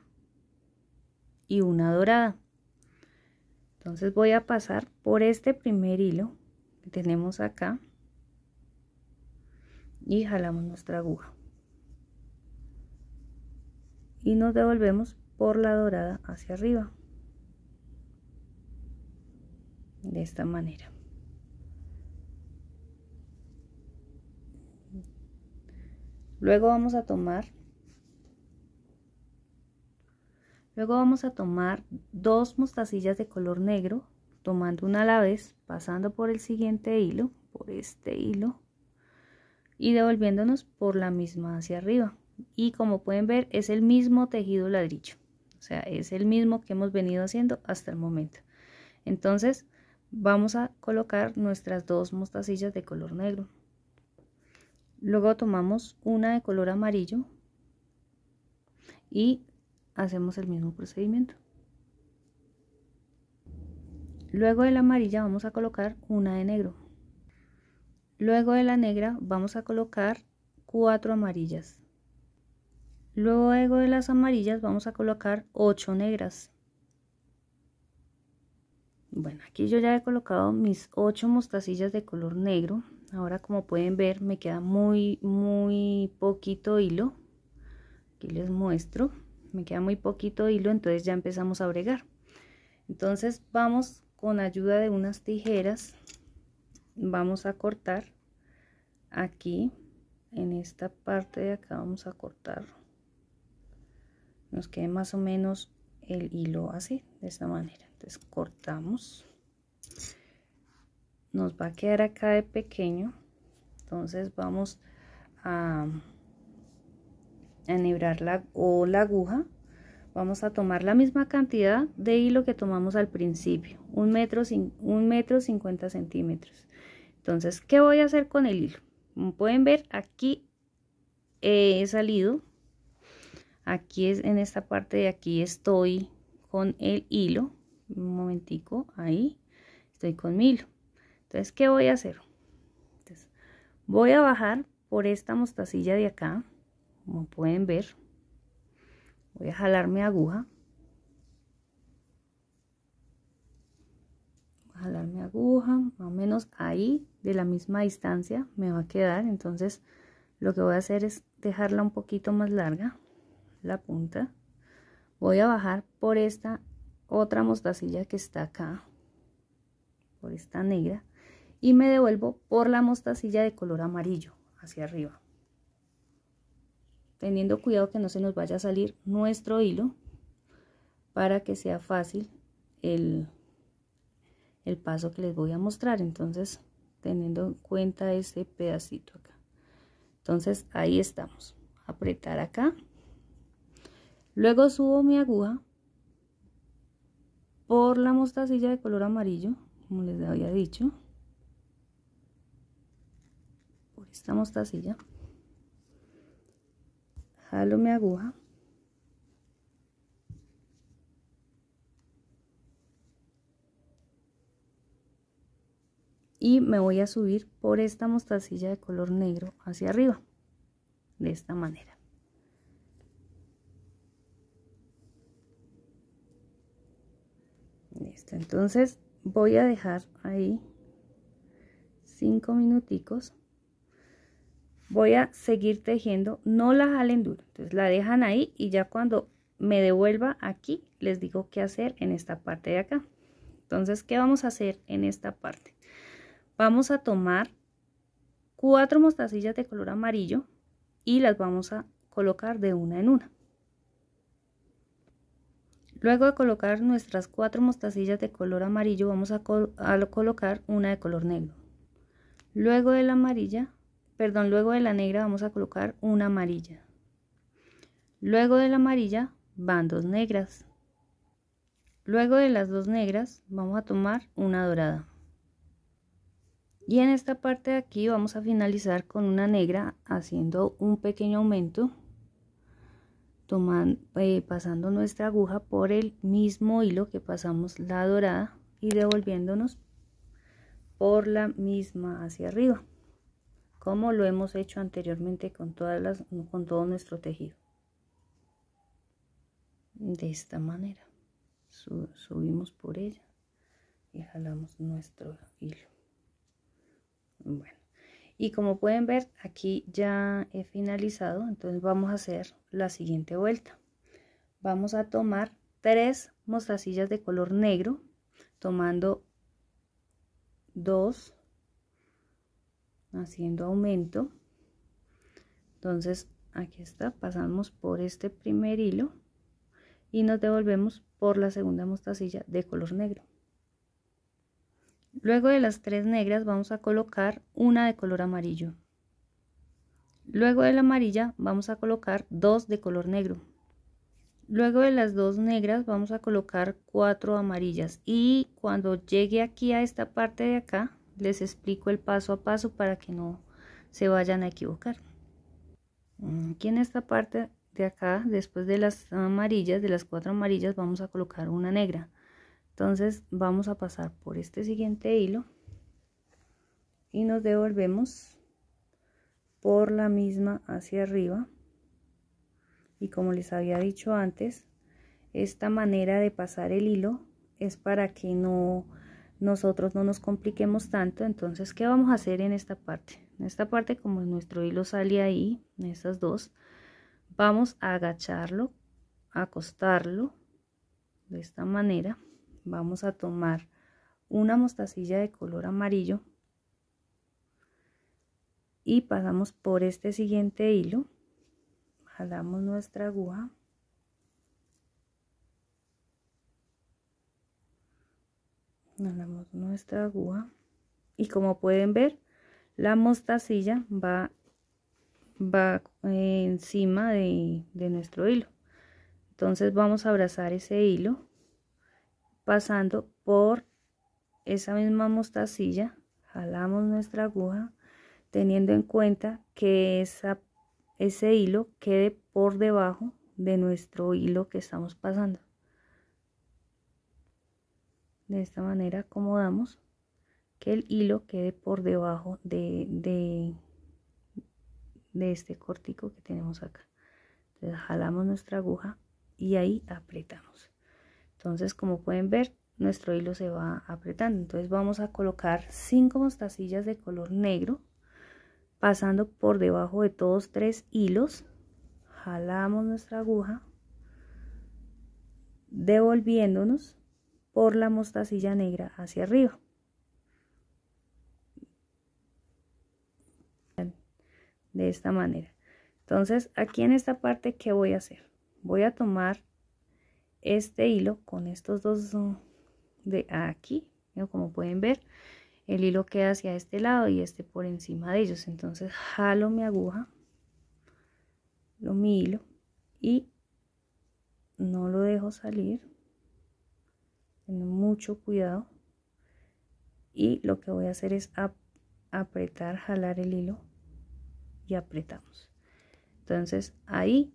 y una dorada entonces voy a pasar por este primer hilo que tenemos acá y jalamos nuestra aguja y nos devolvemos por la dorada hacia arriba de esta manera luego vamos a tomar luego vamos a tomar dos mostacillas de color negro tomando una a la vez pasando por el siguiente hilo por este hilo y devolviéndonos por la misma hacia arriba y como pueden ver es el mismo tejido ladrillo o sea es el mismo que hemos venido haciendo hasta el momento entonces vamos a colocar nuestras dos mostacillas de color negro luego tomamos una de color amarillo y hacemos el mismo procedimiento luego de la amarilla vamos a colocar una de negro luego de la negra vamos a colocar cuatro amarillas Luego de las amarillas vamos a colocar 8 negras. Bueno, aquí yo ya he colocado mis 8 mostacillas de color negro. Ahora como pueden ver me queda muy, muy poquito hilo. Aquí les muestro. Me queda muy poquito hilo, entonces ya empezamos a bregar. Entonces vamos con ayuda de unas tijeras. Vamos a cortar aquí. En esta parte de acá vamos a cortar nos quede más o menos el hilo así de esta manera entonces cortamos nos va a quedar acá de pequeño entonces vamos a enhebrar la, o la aguja vamos a tomar la misma cantidad de hilo que tomamos al principio un metro, un metro 50 centímetros entonces qué voy a hacer con el hilo como pueden ver aquí he salido aquí es en esta parte de aquí estoy con el hilo un momentico ahí estoy con mi hilo entonces qué voy a hacer voy a bajar por esta mostacilla de acá como pueden ver voy a jalar mi aguja voy jalar mi aguja más o menos ahí de la misma distancia me va a quedar entonces lo que voy a hacer es dejarla un poquito más larga la punta voy a bajar por esta otra mostacilla que está acá por esta negra y me devuelvo por la mostacilla de color amarillo hacia arriba teniendo cuidado que no se nos vaya a salir nuestro hilo para que sea fácil el, el paso que les voy a mostrar entonces teniendo en cuenta ese pedacito acá entonces ahí estamos apretar acá Luego subo mi aguja por la mostacilla de color amarillo, como les había dicho. Por esta mostacilla. Jalo mi aguja. y me voy a subir por esta mostacilla de color negro hacia arriba de esta manera entonces voy a dejar ahí cinco minuticos voy a seguir tejiendo no la jalen duro entonces la dejan ahí y ya cuando me devuelva aquí les digo qué hacer en esta parte de acá entonces qué vamos a hacer en esta parte vamos a tomar cuatro mostacillas de color amarillo y las vamos a colocar de una en una Luego de colocar nuestras cuatro mostacillas de color amarillo, vamos a, colocar una de color negro. Luego de la amarilla, perdón, luego de la negra vamos a colocar una amarilla. Luego de la amarilla van dos negras. Luego de las dos negras vamos a tomar una dorada. Y en esta parte de aquí vamos a finalizar con una negra haciendo un pequeño aumento eh, pasando nuestra aguja por el mismo hilo que pasamos la dorada y devolviéndonos por la misma hacia arriba como lo hemos hecho anteriormente con, todas las, con todo nuestro tejido de esta manera subimos por ella y jalamos nuestro hilo bueno y como pueden ver, aquí ya he finalizado, entonces vamos a hacer la siguiente vuelta. Vamos a tomar tres mostacillas de color negro, tomando dos, haciendo aumento. Entonces aquí está, pasamos por este primer hilo y nos devolvemos por la segunda mostacilla de color negro. Luego de las tres negras vamos a colocar una de color amarillo. Luego de la amarilla vamos a colocar dos de color negro. Luego de las dos negras vamos a colocar cuatro amarillas. Y cuando llegue aquí a esta parte de acá, les explico el paso a paso para que no se vayan a equivocar. Mm, aquí en esta parte de acá, después de las amarillas, de las cuatro amarillas, vamos a colocar una negra entonces vamos a pasar por este siguiente hilo y nos devolvemos por la misma hacia arriba y como les había dicho antes esta manera de pasar el hilo es para que no nosotros no nos compliquemos tanto entonces qué vamos a hacer en esta parte en esta parte como nuestro hilo sale ahí en estas dos vamos a agacharlo acostarlo de esta manera vamos a tomar una mostacilla de color amarillo y pasamos por este siguiente hilo jalamos nuestra aguja jalamos nuestra aguja y como pueden ver la mostacilla va va eh, encima de nuestro hilo entonces vamos a abrazar ese hilo pasando por esa misma mostacilla, jalamos nuestra aguja teniendo en cuenta que esa, ese hilo quede por debajo de nuestro hilo que estamos pasando. De esta manera acomodamos que el hilo quede por debajo de, de, de este cortico que tenemos acá. Entonces jalamos nuestra aguja y ahí apretamos entonces como pueden ver nuestro hilo se va apretando entonces vamos a colocar cinco mostacillas de color negro pasando por debajo de todos tres hilos jalamos nuestra aguja devolviéndonos por la mostacilla negra hacia arriba de esta manera entonces aquí en esta parte qué voy a hacer voy a tomar este hilo con estos dos mm, de aquí como pueden ver el hilo queda hacia este lado y este por encima de ellos entonces jalo mi aguja lo mi hilo y no lo dejo salir tengo mucho cuidado y lo que voy a hacer es apretar jalar el hilo y apretamos entonces ahí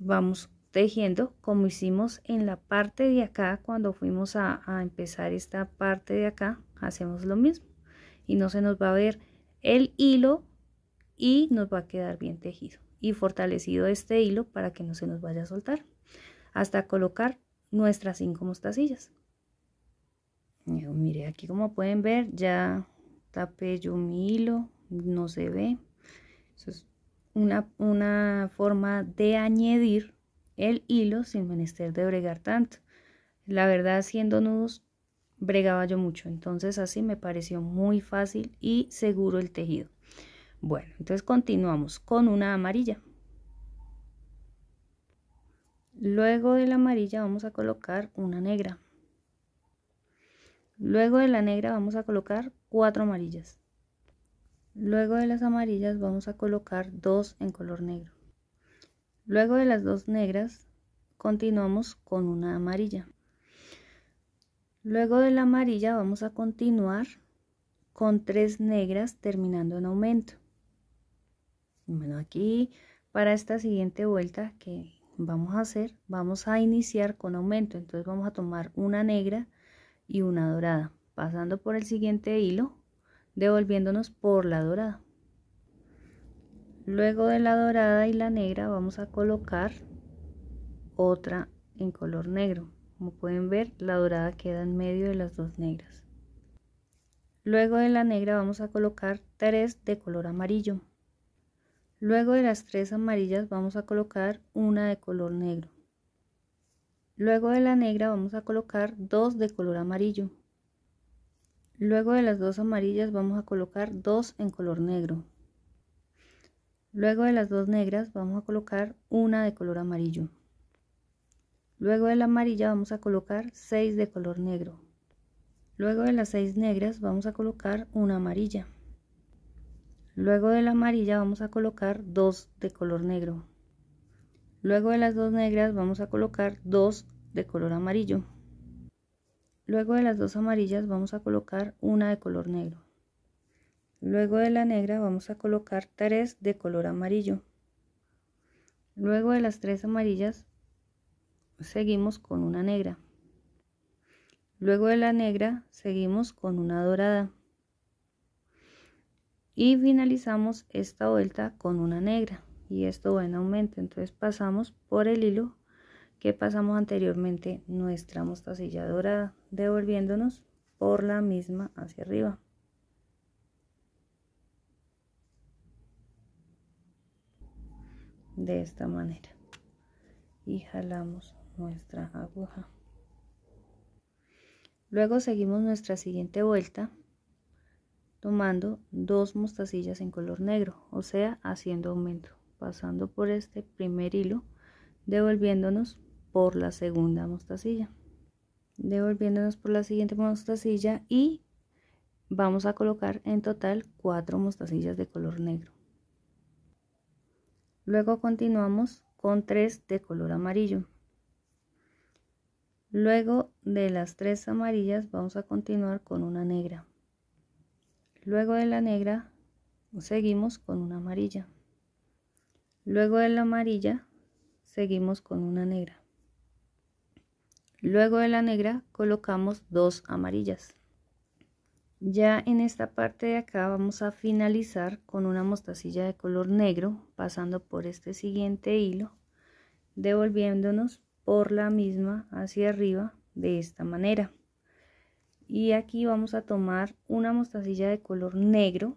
vamos tejiendo como hicimos en la parte de acá cuando fuimos a, empezar esta parte de acá hacemos lo mismo y no se nos va a ver el hilo y nos va a quedar bien tejido y fortalecido este hilo para que no se nos vaya a soltar hasta colocar nuestras cinco mostacillas mire aquí como pueden ver ya tapé yo mi hilo no se ve es una, una forma de añadir el hilo sin menester de bregar tanto. La verdad, haciendo nudos, bregaba yo mucho, entonces así me pareció muy fácil y seguro el tejido. Bueno, entonces continuamos con una amarilla. Luego de la amarilla vamos a colocar una negra. Luego de la negra vamos a colocar cuatro amarillas. Luego de las amarillas vamos a colocar dos en color negro. Luego de las dos negras, continuamos con una amarilla. Luego de la amarilla vamos a continuar con tres negras terminando en aumento. Bueno, aquí para esta siguiente vuelta que vamos a hacer, vamos a iniciar con aumento. Entonces vamos a tomar una negra y una dorada, pasando por el siguiente hilo, devolviéndonos por la dorada. Luego de la dorada y la negra vamos a colocar otra en color negro. Como pueden ver, la dorada queda en medio de las dos negras. Luego de la negra vamos a colocar tres de color amarillo. Luego de las tres amarillas vamos a colocar una de color negro. Luego de la negra vamos a colocar dos de color amarillo. Luego de las dos amarillas vamos a colocar dos en color negro. Luego de las dos negras vamos a colocar una de color amarillo. Luego de la amarilla vamos a colocar seis de color negro. Luego de las seis negras vamos a colocar una amarilla. Luego de la amarilla vamos a colocar dos de color negro. Luego de las dos negras vamos a colocar dos de color amarillo. Luego de las dos amarillas vamos a colocar una de color negro. Luego de la negra vamos a colocar tres de color amarillo. Luego de las tres amarillas seguimos con una negra. Luego de la negra seguimos con una dorada. Y finalizamos esta vuelta con una negra. Y esto va en aumento. Entonces pasamos por el hilo que pasamos anteriormente nuestra mostacilla dorada, devolviéndonos por la misma hacia arriba. de esta manera y jalamos nuestra aguja luego seguimos nuestra siguiente vuelta tomando dos mostacillas en color negro o sea haciendo aumento pasando por este primer hilo devolviéndonos por la segunda mostacilla devolviéndonos por la siguiente mostacilla y vamos a colocar en total cuatro mostacillas de color negro Luego continuamos con tres de color amarillo. Luego de las tres amarillas vamos a continuar con una negra. Luego de la negra seguimos con una amarilla. Luego de la amarilla seguimos con una negra. Luego de la negra colocamos dos amarillas. Ya en esta parte de acá vamos a finalizar con una mostacilla de color negro, pasando por este siguiente hilo, devolviéndonos por la misma hacia arriba de esta manera. Y aquí vamos a tomar una mostacilla de color negro.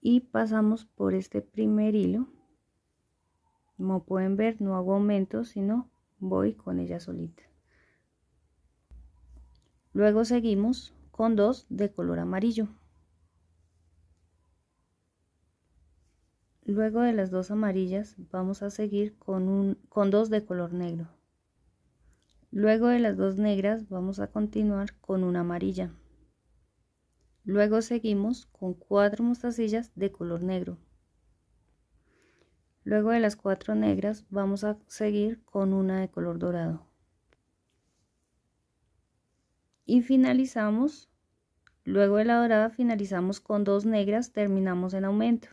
Y pasamos por este primer hilo. Como pueden ver, no hago aumentos, sino voy con ella solita. Luego seguimos con dos de color amarillo. Luego de las dos amarillas vamos a seguir con, un, con dos de color negro. Luego de las dos negras vamos a continuar con una amarilla. Luego seguimos con cuatro mostacillas de color negro. Luego de las cuatro negras vamos a seguir con una de color dorado. Y finalizamos, luego de la dorada finalizamos con dos negras, terminamos en aumento.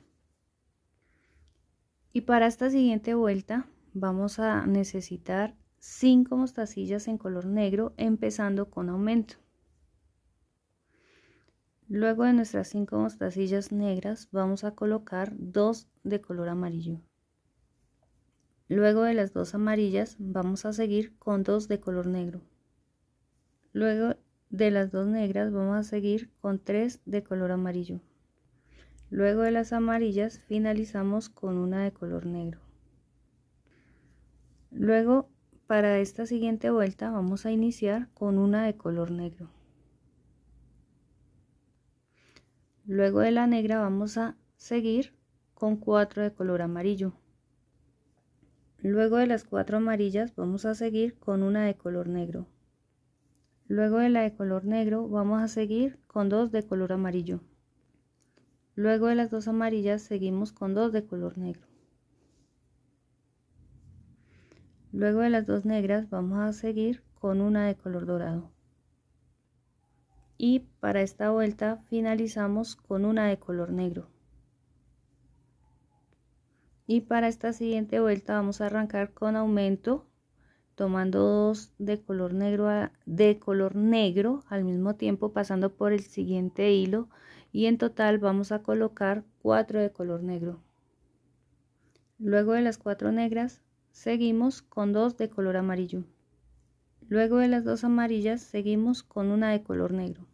Y para esta siguiente vuelta vamos a necesitar cinco mostacillas en color negro empezando con aumento. Luego de nuestras cinco mostacillas negras vamos a colocar dos de color amarillo. Luego de las dos amarillas vamos a seguir con dos de color negro. Luego de las dos negras vamos a seguir con tres de color amarillo. Luego de las amarillas finalizamos con una de color negro. Luego para esta siguiente vuelta vamos a iniciar con una de color negro. Luego de la negra vamos a seguir con cuatro de color amarillo. Luego de las cuatro amarillas vamos a seguir con una de color negro. Luego de la de color negro vamos a seguir con dos de color amarillo. Luego de las dos amarillas seguimos con dos de color negro. Luego de las dos negras vamos a seguir con una de color dorado. Y para esta vuelta finalizamos con una de color negro y para esta siguiente vuelta vamos a arrancar con aumento tomando dos de color negro de color negro al mismo tiempo pasando por el siguiente hilo y en total vamos a colocar cuatro de color negro luego de las cuatro negras seguimos con dos de color amarillo luego de las dos amarillas seguimos con una de color negro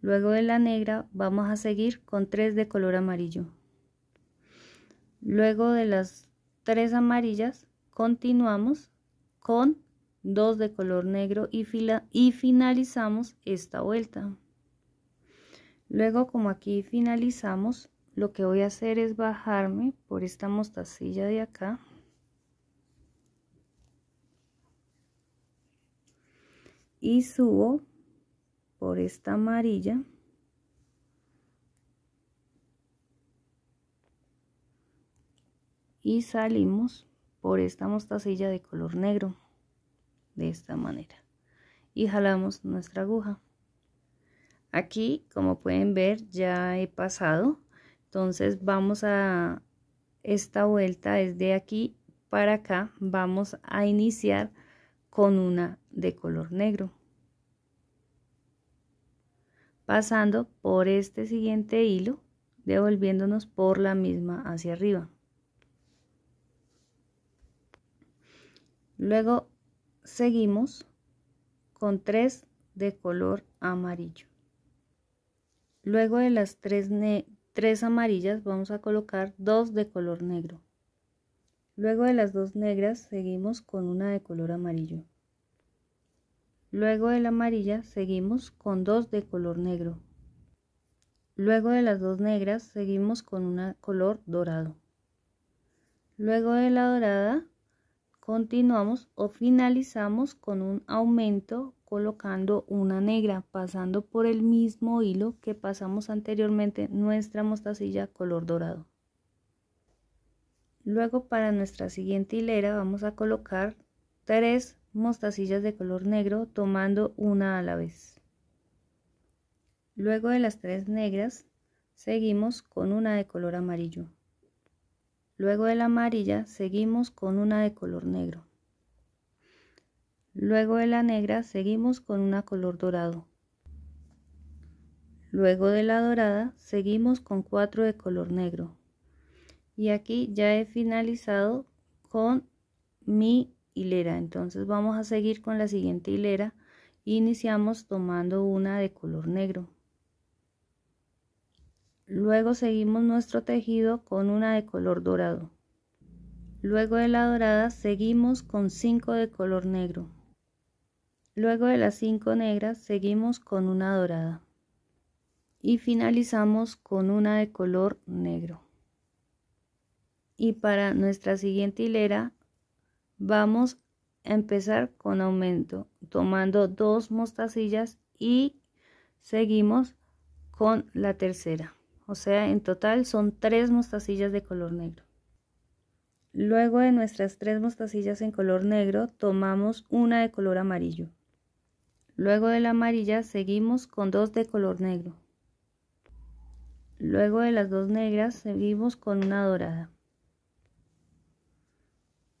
luego de la negra vamos a seguir con tres de color amarillo Luego de las tres amarillas, continuamos con dos de color negro y, y finalizamos esta vuelta. Luego, como aquí finalizamos, lo que voy a hacer es bajarme por esta mostacilla de acá. Y subo por esta amarilla. y salimos por esta mostacilla de color negro de esta manera y jalamos nuestra aguja aquí como pueden ver ya he pasado entonces vamos a esta vuelta desde aquí para acá vamos a iniciar con una de color negro pasando por este siguiente hilo devolviéndonos por la misma hacia arriba Luego seguimos con tres de color amarillo. Luego de las tres, tres amarillas vamos a colocar dos de color negro. Luego de las dos negras seguimos con una de color amarillo. Luego de la amarilla seguimos con dos de color negro. Luego de las dos negras seguimos con una color dorado. Luego de la dorada Continuamos o finalizamos con un aumento colocando una negra, pasando por el mismo hilo que pasamos anteriormente nuestra mostacilla color dorado. Luego para nuestra siguiente hilera vamos a colocar tres mostacillas de color negro tomando una a la vez. Luego de las tres negras seguimos con una de color amarillo. Luego de la amarilla seguimos con una de color negro. Luego de la negra seguimos con una color dorado. Luego de la dorada seguimos con cuatro de color negro. Y aquí ya he finalizado con mi hilera. Entonces vamos a seguir con la siguiente hilera. Iniciamos tomando una de color negro. Luego seguimos nuestro tejido con una de color dorado. Luego de la dorada seguimos con 5 de color negro. Luego de las cinco negras seguimos con una dorada. Y finalizamos con una de color negro. Y para nuestra siguiente hilera vamos a empezar con aumento, tomando dos mostacillas y seguimos con la tercera o sea, en total son tres mostacillas de color negro. Luego de nuestras tres mostacillas en color negro, tomamos una de color amarillo. Luego de la amarilla, seguimos con dos de color negro. Luego de las dos negras, seguimos con una dorada.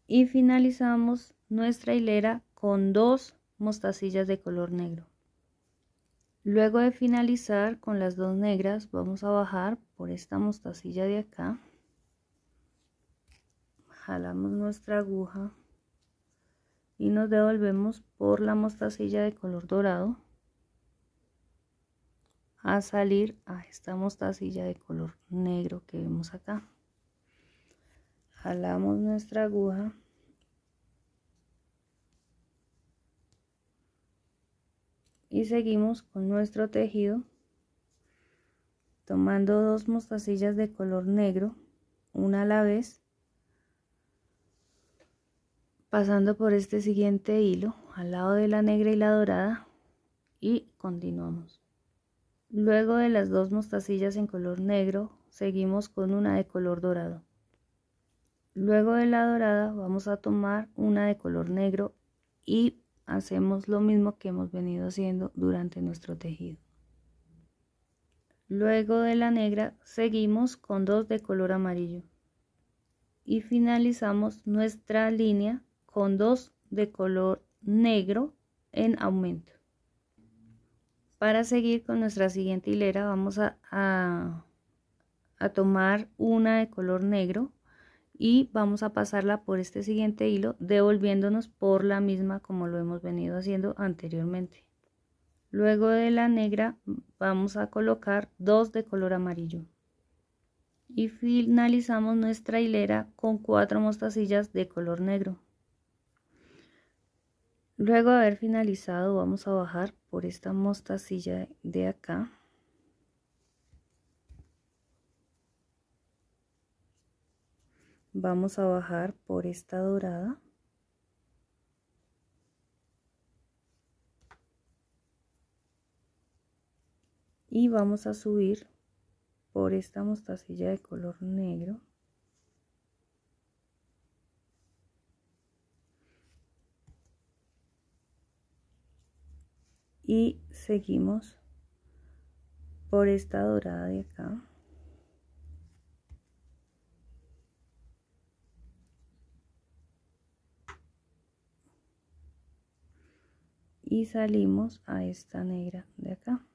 Y finalizamos nuestra hilera con dos mostacillas de color negro. Luego de finalizar con las dos negras, vamos a bajar por esta mostacilla de acá. Jalamos nuestra aguja y nos devolvemos por la mostacilla de color dorado a salir a esta mostacilla de color negro que vemos acá jalamos nuestra aguja y seguimos con nuestro tejido tomando dos mostacillas de color negro una a la vez pasando por este siguiente hilo al lado de la negra y la dorada y continuamos luego de las dos mostacillas en color negro seguimos con una de color dorado luego de la dorada vamos a tomar una de color negro y hacemos lo mismo que hemos venido haciendo durante nuestro tejido. Luego de la negra seguimos con dos de color amarillo y finalizamos nuestra línea con dos de color negro en aumento. Para seguir con nuestra siguiente hilera vamos a, tomar una de color negro y vamos a pasarla por este siguiente hilo devolviéndonos por la misma como lo hemos venido haciendo anteriormente. Luego de la negra vamos a colocar dos de color amarillo. Y finalizamos nuestra hilera con cuatro mostacillas de color negro. Luego de haber finalizado vamos a bajar por esta mostacilla de acá vamos a bajar por esta dorada y vamos a subir por esta mostacilla de color negro y seguimos por esta dorada de acá y salimos a esta negra de acá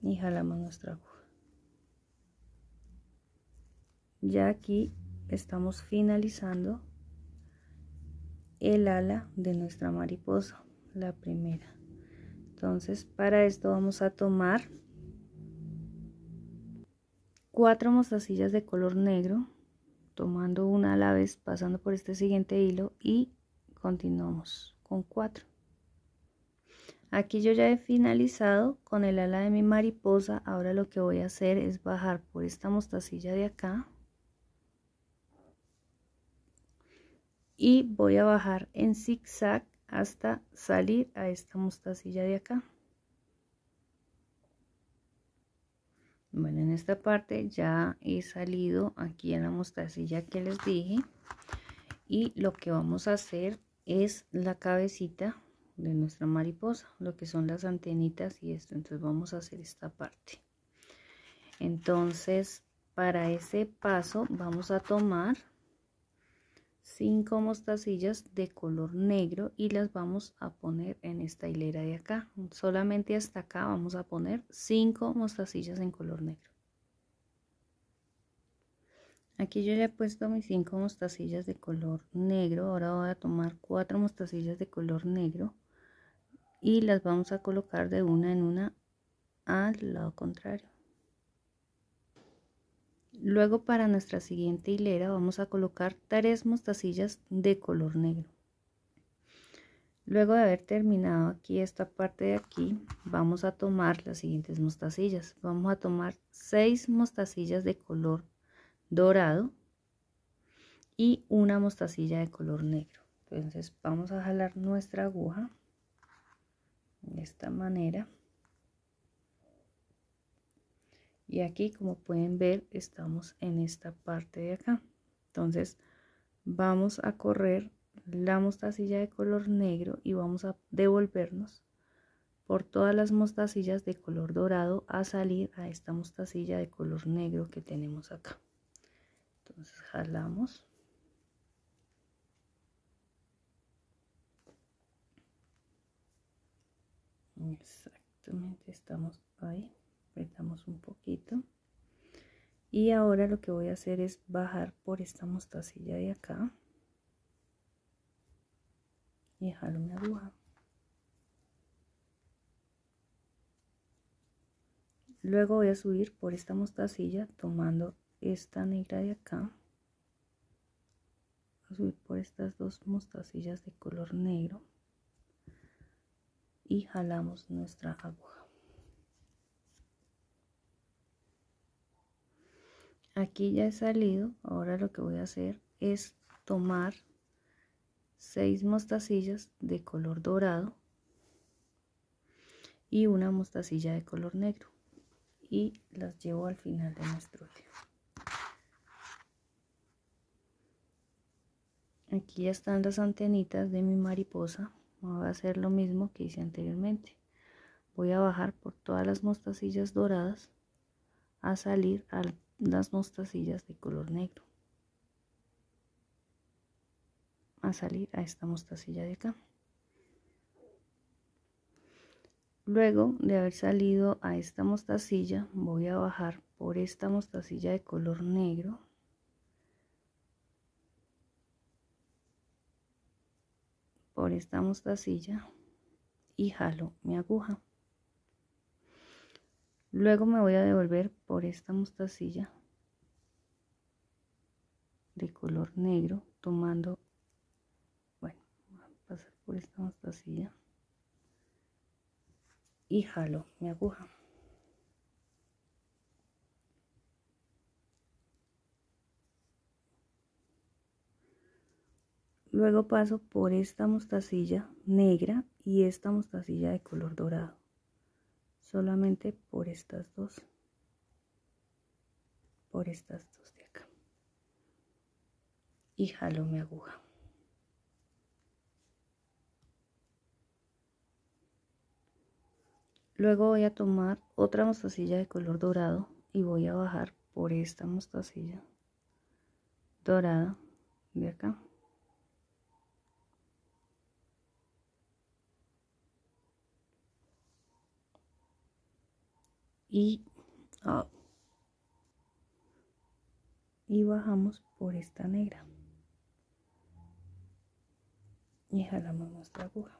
y jalamos nuestra aguja ya aquí estamos finalizando el ala de nuestra mariposa la primera entonces para esto vamos a tomar cuatro mostacillas de color negro tomando una a la vez pasando por este siguiente hilo y Continuamos con 4. Aquí yo ya he finalizado con el ala de mi mariposa. Ahora lo que voy a hacer es bajar por esta mostacilla de acá. Y voy a bajar en zigzag hasta salir a esta mostacilla de acá. Bueno, en esta parte ya he salido aquí en la mostacilla que les dije. Y lo que vamos a hacer es la cabecita de nuestra mariposa, lo que son las antenitas y esto. Entonces vamos a hacer esta parte. Entonces, para ese paso vamos a tomar cinco mostacillas de color negro y las vamos a poner en esta hilera de acá. Solamente hasta acá vamos a poner cinco mostacillas en color negro. Aquí yo ya he puesto mis cinco mostacillas de color negro. Ahora voy a tomar cuatro mostacillas de color negro. Y las vamos a colocar de una en una al lado contrario. Luego para nuestra siguiente hilera vamos a colocar tres mostacillas de color negro. Luego de haber terminado aquí esta parte de aquí, vamos a tomar las siguientes mostacillas. Vamos a tomar seis mostacillas de color dorado y una mostacilla de color negro. Entonces vamos a jalar nuestra aguja de esta manera. Y aquí como pueden ver estamos en esta parte de acá. Entonces vamos a correr la mostacilla de color negro y vamos a devolvernos por todas las mostacillas de color dorado a salir a esta mostacilla de color negro que tenemos acá entonces jalamos exactamente estamos ahí apretamos un poquito y ahora lo que voy a hacer es bajar por esta mostacilla de acá y jalo una aguja luego voy a subir por esta mostacilla tomando esta negra de acá por estas dos mostacillas de color negro y jalamos nuestra aguja aquí ya he salido ahora lo que voy a hacer es tomar seis mostacillas de color dorado y una mostacilla de color negro y las llevo al final de nuestro hilo aquí ya están las antenitas de mi mariposa voy a hacer lo mismo que hice anteriormente voy a bajar por todas las mostacillas doradas a salir a las mostacillas de color negro a salir a esta mostacilla de acá luego de haber salido a esta mostacilla voy a bajar por esta mostacilla de color negro esta mostacilla y jalo mi aguja luego me voy a devolver por esta mostacilla de color negro tomando bueno pasar por esta mostacilla y jalo mi aguja Luego paso por esta mostacilla negra y esta mostacilla de color dorado. Solamente por estas dos. Por estas dos de acá. Y jalo mi aguja. Luego voy a tomar otra mostacilla de color dorado y voy a bajar por esta mostacilla dorada de acá. Ah, y, bajamos por esta negra y jalamos nuestra aguja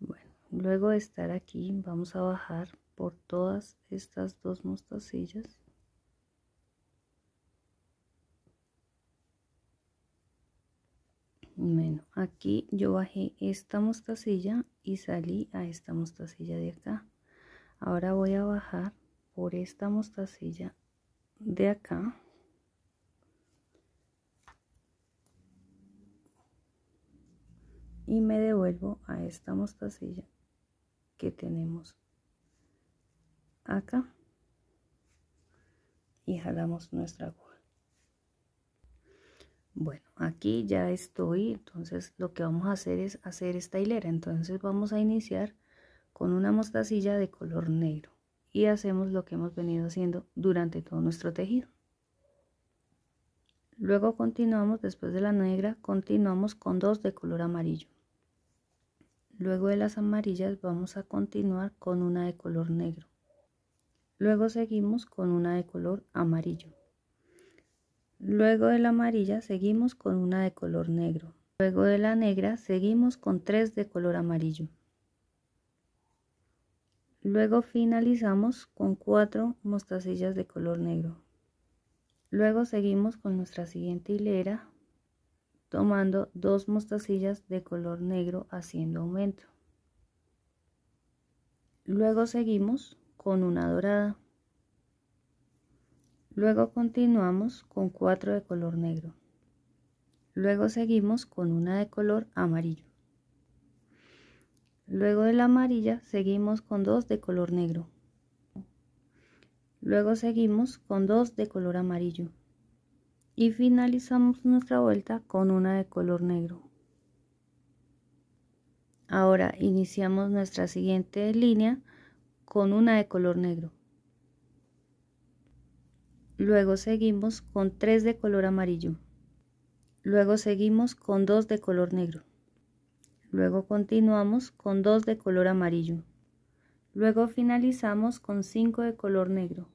bueno luego de estar aquí vamos a bajar por todas estas dos mostacillas Bueno, aquí yo bajé esta mostacilla y salí a esta mostacilla de acá. Ahora voy a bajar por esta mostacilla de acá. Y me devuelvo a esta mostacilla que tenemos acá. Y jalamos nuestra aguja. Bueno, aquí ya estoy, entonces lo que vamos a hacer es hacer esta hilera. Entonces vamos a iniciar con una mostacilla de color negro y hacemos lo que hemos venido haciendo durante todo nuestro tejido. Luego continuamos, después de la negra, continuamos con dos de color amarillo. Luego de las amarillas vamos a continuar con una de color negro. Luego seguimos con una de color amarillo. Luego de la amarilla seguimos con una de color negro. Luego de la negra seguimos con tres de color amarillo. Luego finalizamos con cuatro mostacillas de color negro. Luego seguimos con nuestra siguiente hilera tomando dos mostacillas de color negro haciendo aumento. Luego seguimos con una dorada. Luego continuamos con cuatro de color negro. Luego seguimos con una de color amarillo. Luego de la amarilla seguimos con dos de color negro. Luego seguimos con dos de color amarillo. Y finalizamos nuestra vuelta con una de color negro. Ahora iniciamos nuestra siguiente línea con una de color negro. Luego seguimos con 3 de color amarillo. Luego seguimos con 2 de color negro. Luego continuamos con 2 de color amarillo. Luego finalizamos con 5 de color negro.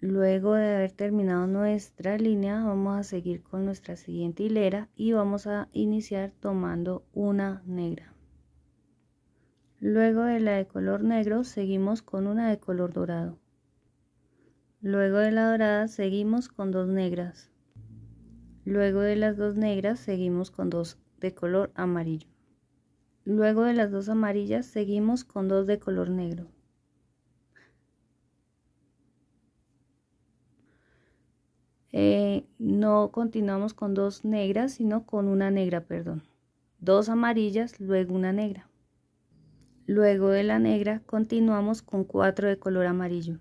Luego de haber terminado nuestra línea, vamos a seguir con nuestra siguiente hilera y vamos a iniciar tomando una negra. Luego de la de color negro, seguimos con una de color dorado. Luego de la dorada seguimos con dos negras. Luego de las dos negras seguimos con dos de color amarillo. Luego de las dos amarillas seguimos con dos de color negro. Eh, no continuamos con dos negras, sino con una negra, perdón. Dos amarillas, luego una negra. Luego de la negra continuamos con cuatro de color amarillo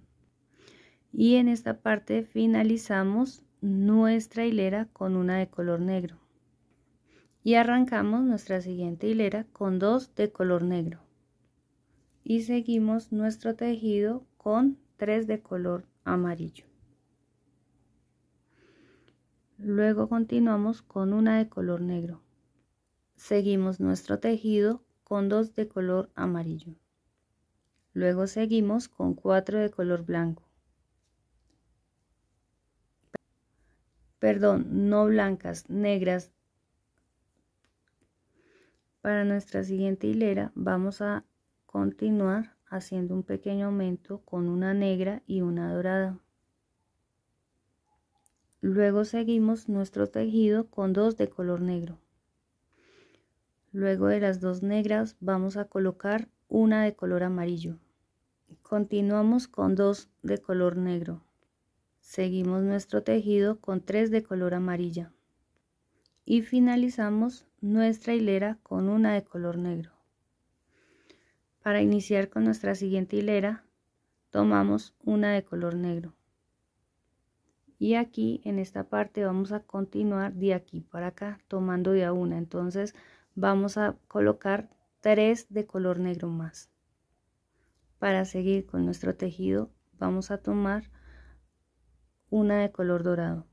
y en esta parte finalizamos nuestra hilera con una de color negro y arrancamos nuestra siguiente hilera con dos de color negro y seguimos nuestro tejido con tres de color amarillo luego continuamos con una de color negro seguimos nuestro tejido con dos de color amarillo luego seguimos con cuatro de color blanco perdón, no blancas, negras. Para nuestra siguiente hilera vamos a continuar haciendo un pequeño aumento con una negra y una dorada. Luego seguimos nuestro tejido con dos de color negro. Luego de las dos negras vamos a colocar una de color amarillo. Continuamos con dos de color negro. Seguimos nuestro tejido con 3 de color amarilla y finalizamos nuestra hilera con una de color negro. Para iniciar con nuestra siguiente hilera tomamos una de color negro y aquí en esta parte vamos a continuar de aquí para acá tomando de a una entonces vamos a colocar 3 de color negro más para seguir con nuestro tejido vamos a tomar una de color dorado.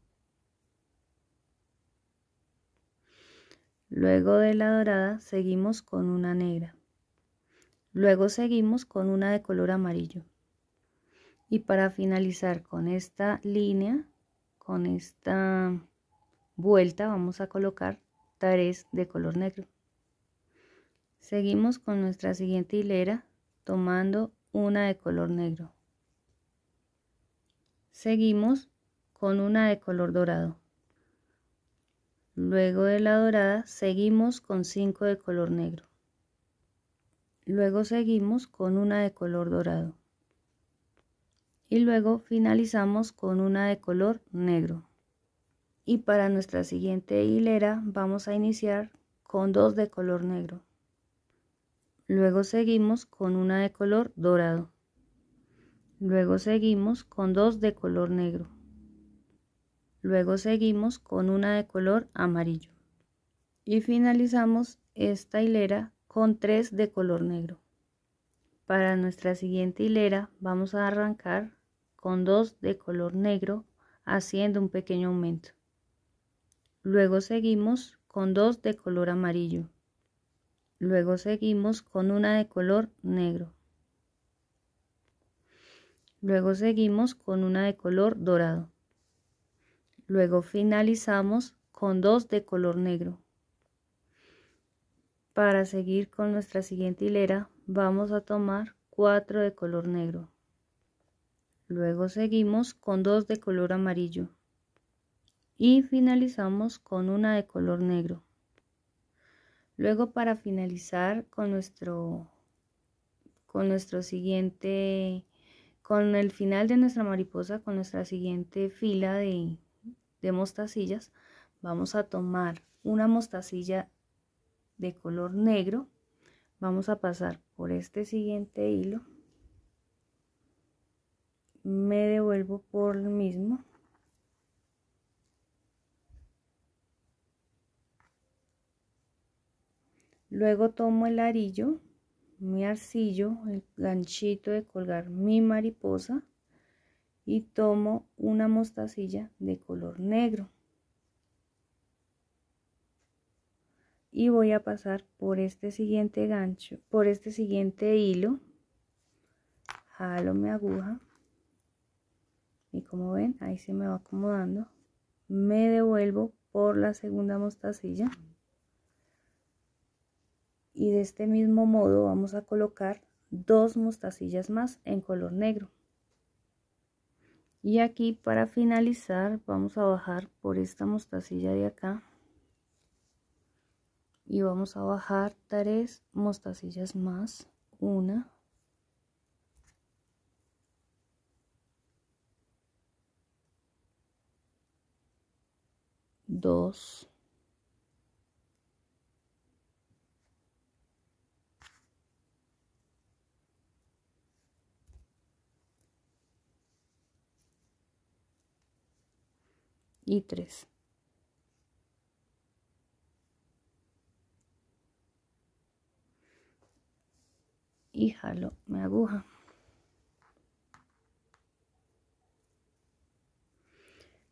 Luego de la dorada seguimos con una negra. Luego seguimos con una de color amarillo. Y para finalizar con esta línea, con esta vuelta, vamos a colocar tres de color negro. Seguimos con nuestra siguiente hilera tomando una de color negro. Seguimos con una de color dorado. Luego de la dorada seguimos con 5 de color negro. Luego seguimos con una de color dorado. Y luego finalizamos con una de color negro. Y para nuestra siguiente hilera vamos a iniciar con dos de color negro. Luego seguimos con una de color dorado. Luego seguimos con dos de color negro. Luego seguimos con una de color amarillo. Y finalizamos esta hilera con tres de color negro. Para nuestra siguiente hilera vamos a arrancar con dos de color negro haciendo un pequeño aumento. Luego seguimos con dos de color amarillo. Luego seguimos con una de color negro. Luego seguimos con una de color dorado. Luego finalizamos con dos de color negro. Para seguir con nuestra siguiente hilera vamos a tomar cuatro de color negro. Luego seguimos con dos de color amarillo. Y finalizamos con una de color negro. Luego para finalizar con nuestro, con nuestro siguiente con el final de nuestra mariposa, con nuestra siguiente fila de, mostacillas, vamos a tomar una mostacilla de color negro. Vamos a pasar por este siguiente hilo. Me devuelvo por lo mismo. Luego tomo el arillo mi arcillo, el ganchito de colgar mi mariposa y tomo una mostacilla de color negro. Y voy a pasar por este siguiente gancho, por este siguiente hilo, jalo mi aguja y como ven ahí se me va acomodando, me devuelvo por la segunda mostacilla y de este mismo modo vamos a colocar dos mostacillas más en color negro y aquí para finalizar vamos a bajar por esta mostacilla de acá y vamos a bajar tres mostacillas más una dos y 3. Y jalo mi aguja.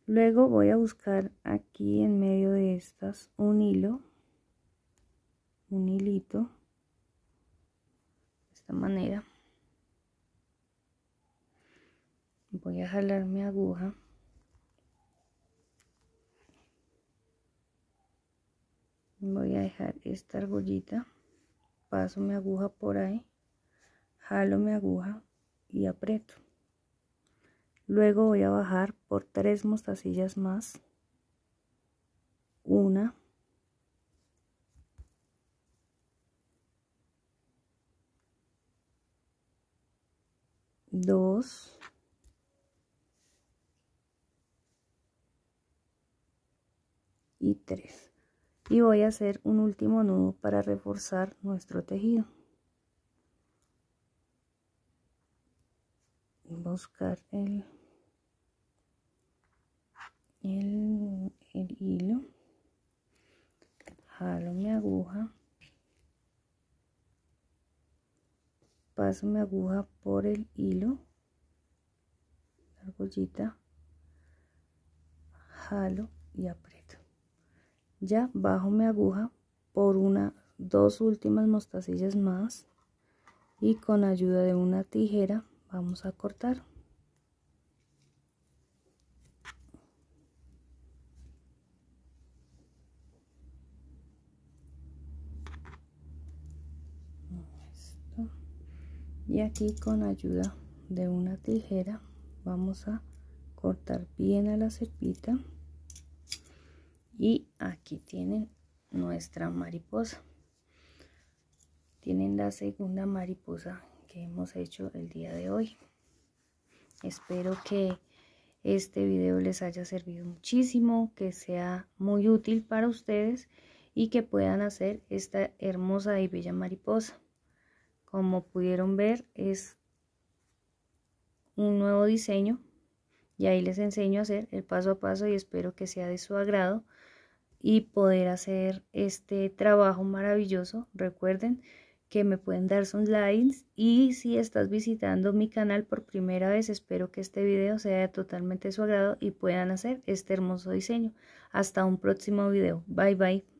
Luego voy a buscar aquí en medio de estas un hilo, un hilito, de esta manera. Voy a jalar mi aguja. voy a dejar esta argollita paso mi aguja por ahí jalo mi aguja y aprieto luego voy a bajar por tres mostacillas más una dos y tres y voy a hacer un último nudo para reforzar nuestro tejido buscar el, el, hilo jalo mi aguja paso mi aguja por el hilo la argollita jalo y aprieto ya bajo mi aguja por una, dos últimas mostacillas más y con ayuda de una tijera vamos a cortar. Y aquí con ayuda de una tijera vamos a cortar bien a la cepita y aquí tienen nuestra mariposa tienen la segunda mariposa que hemos hecho el día de hoy espero que este video les haya servido muchísimo que sea muy útil para ustedes y que puedan hacer esta hermosa y bella mariposa como pudieron ver es un nuevo diseño y ahí les enseño a hacer el paso a paso y espero que sea de su agrado y poder hacer este trabajo maravilloso. Recuerden que me pueden dar sus likes y si estás visitando mi canal por primera vez, espero que este video sea de totalmente su agrado y puedan hacer este hermoso diseño. Hasta un próximo video. Bye bye.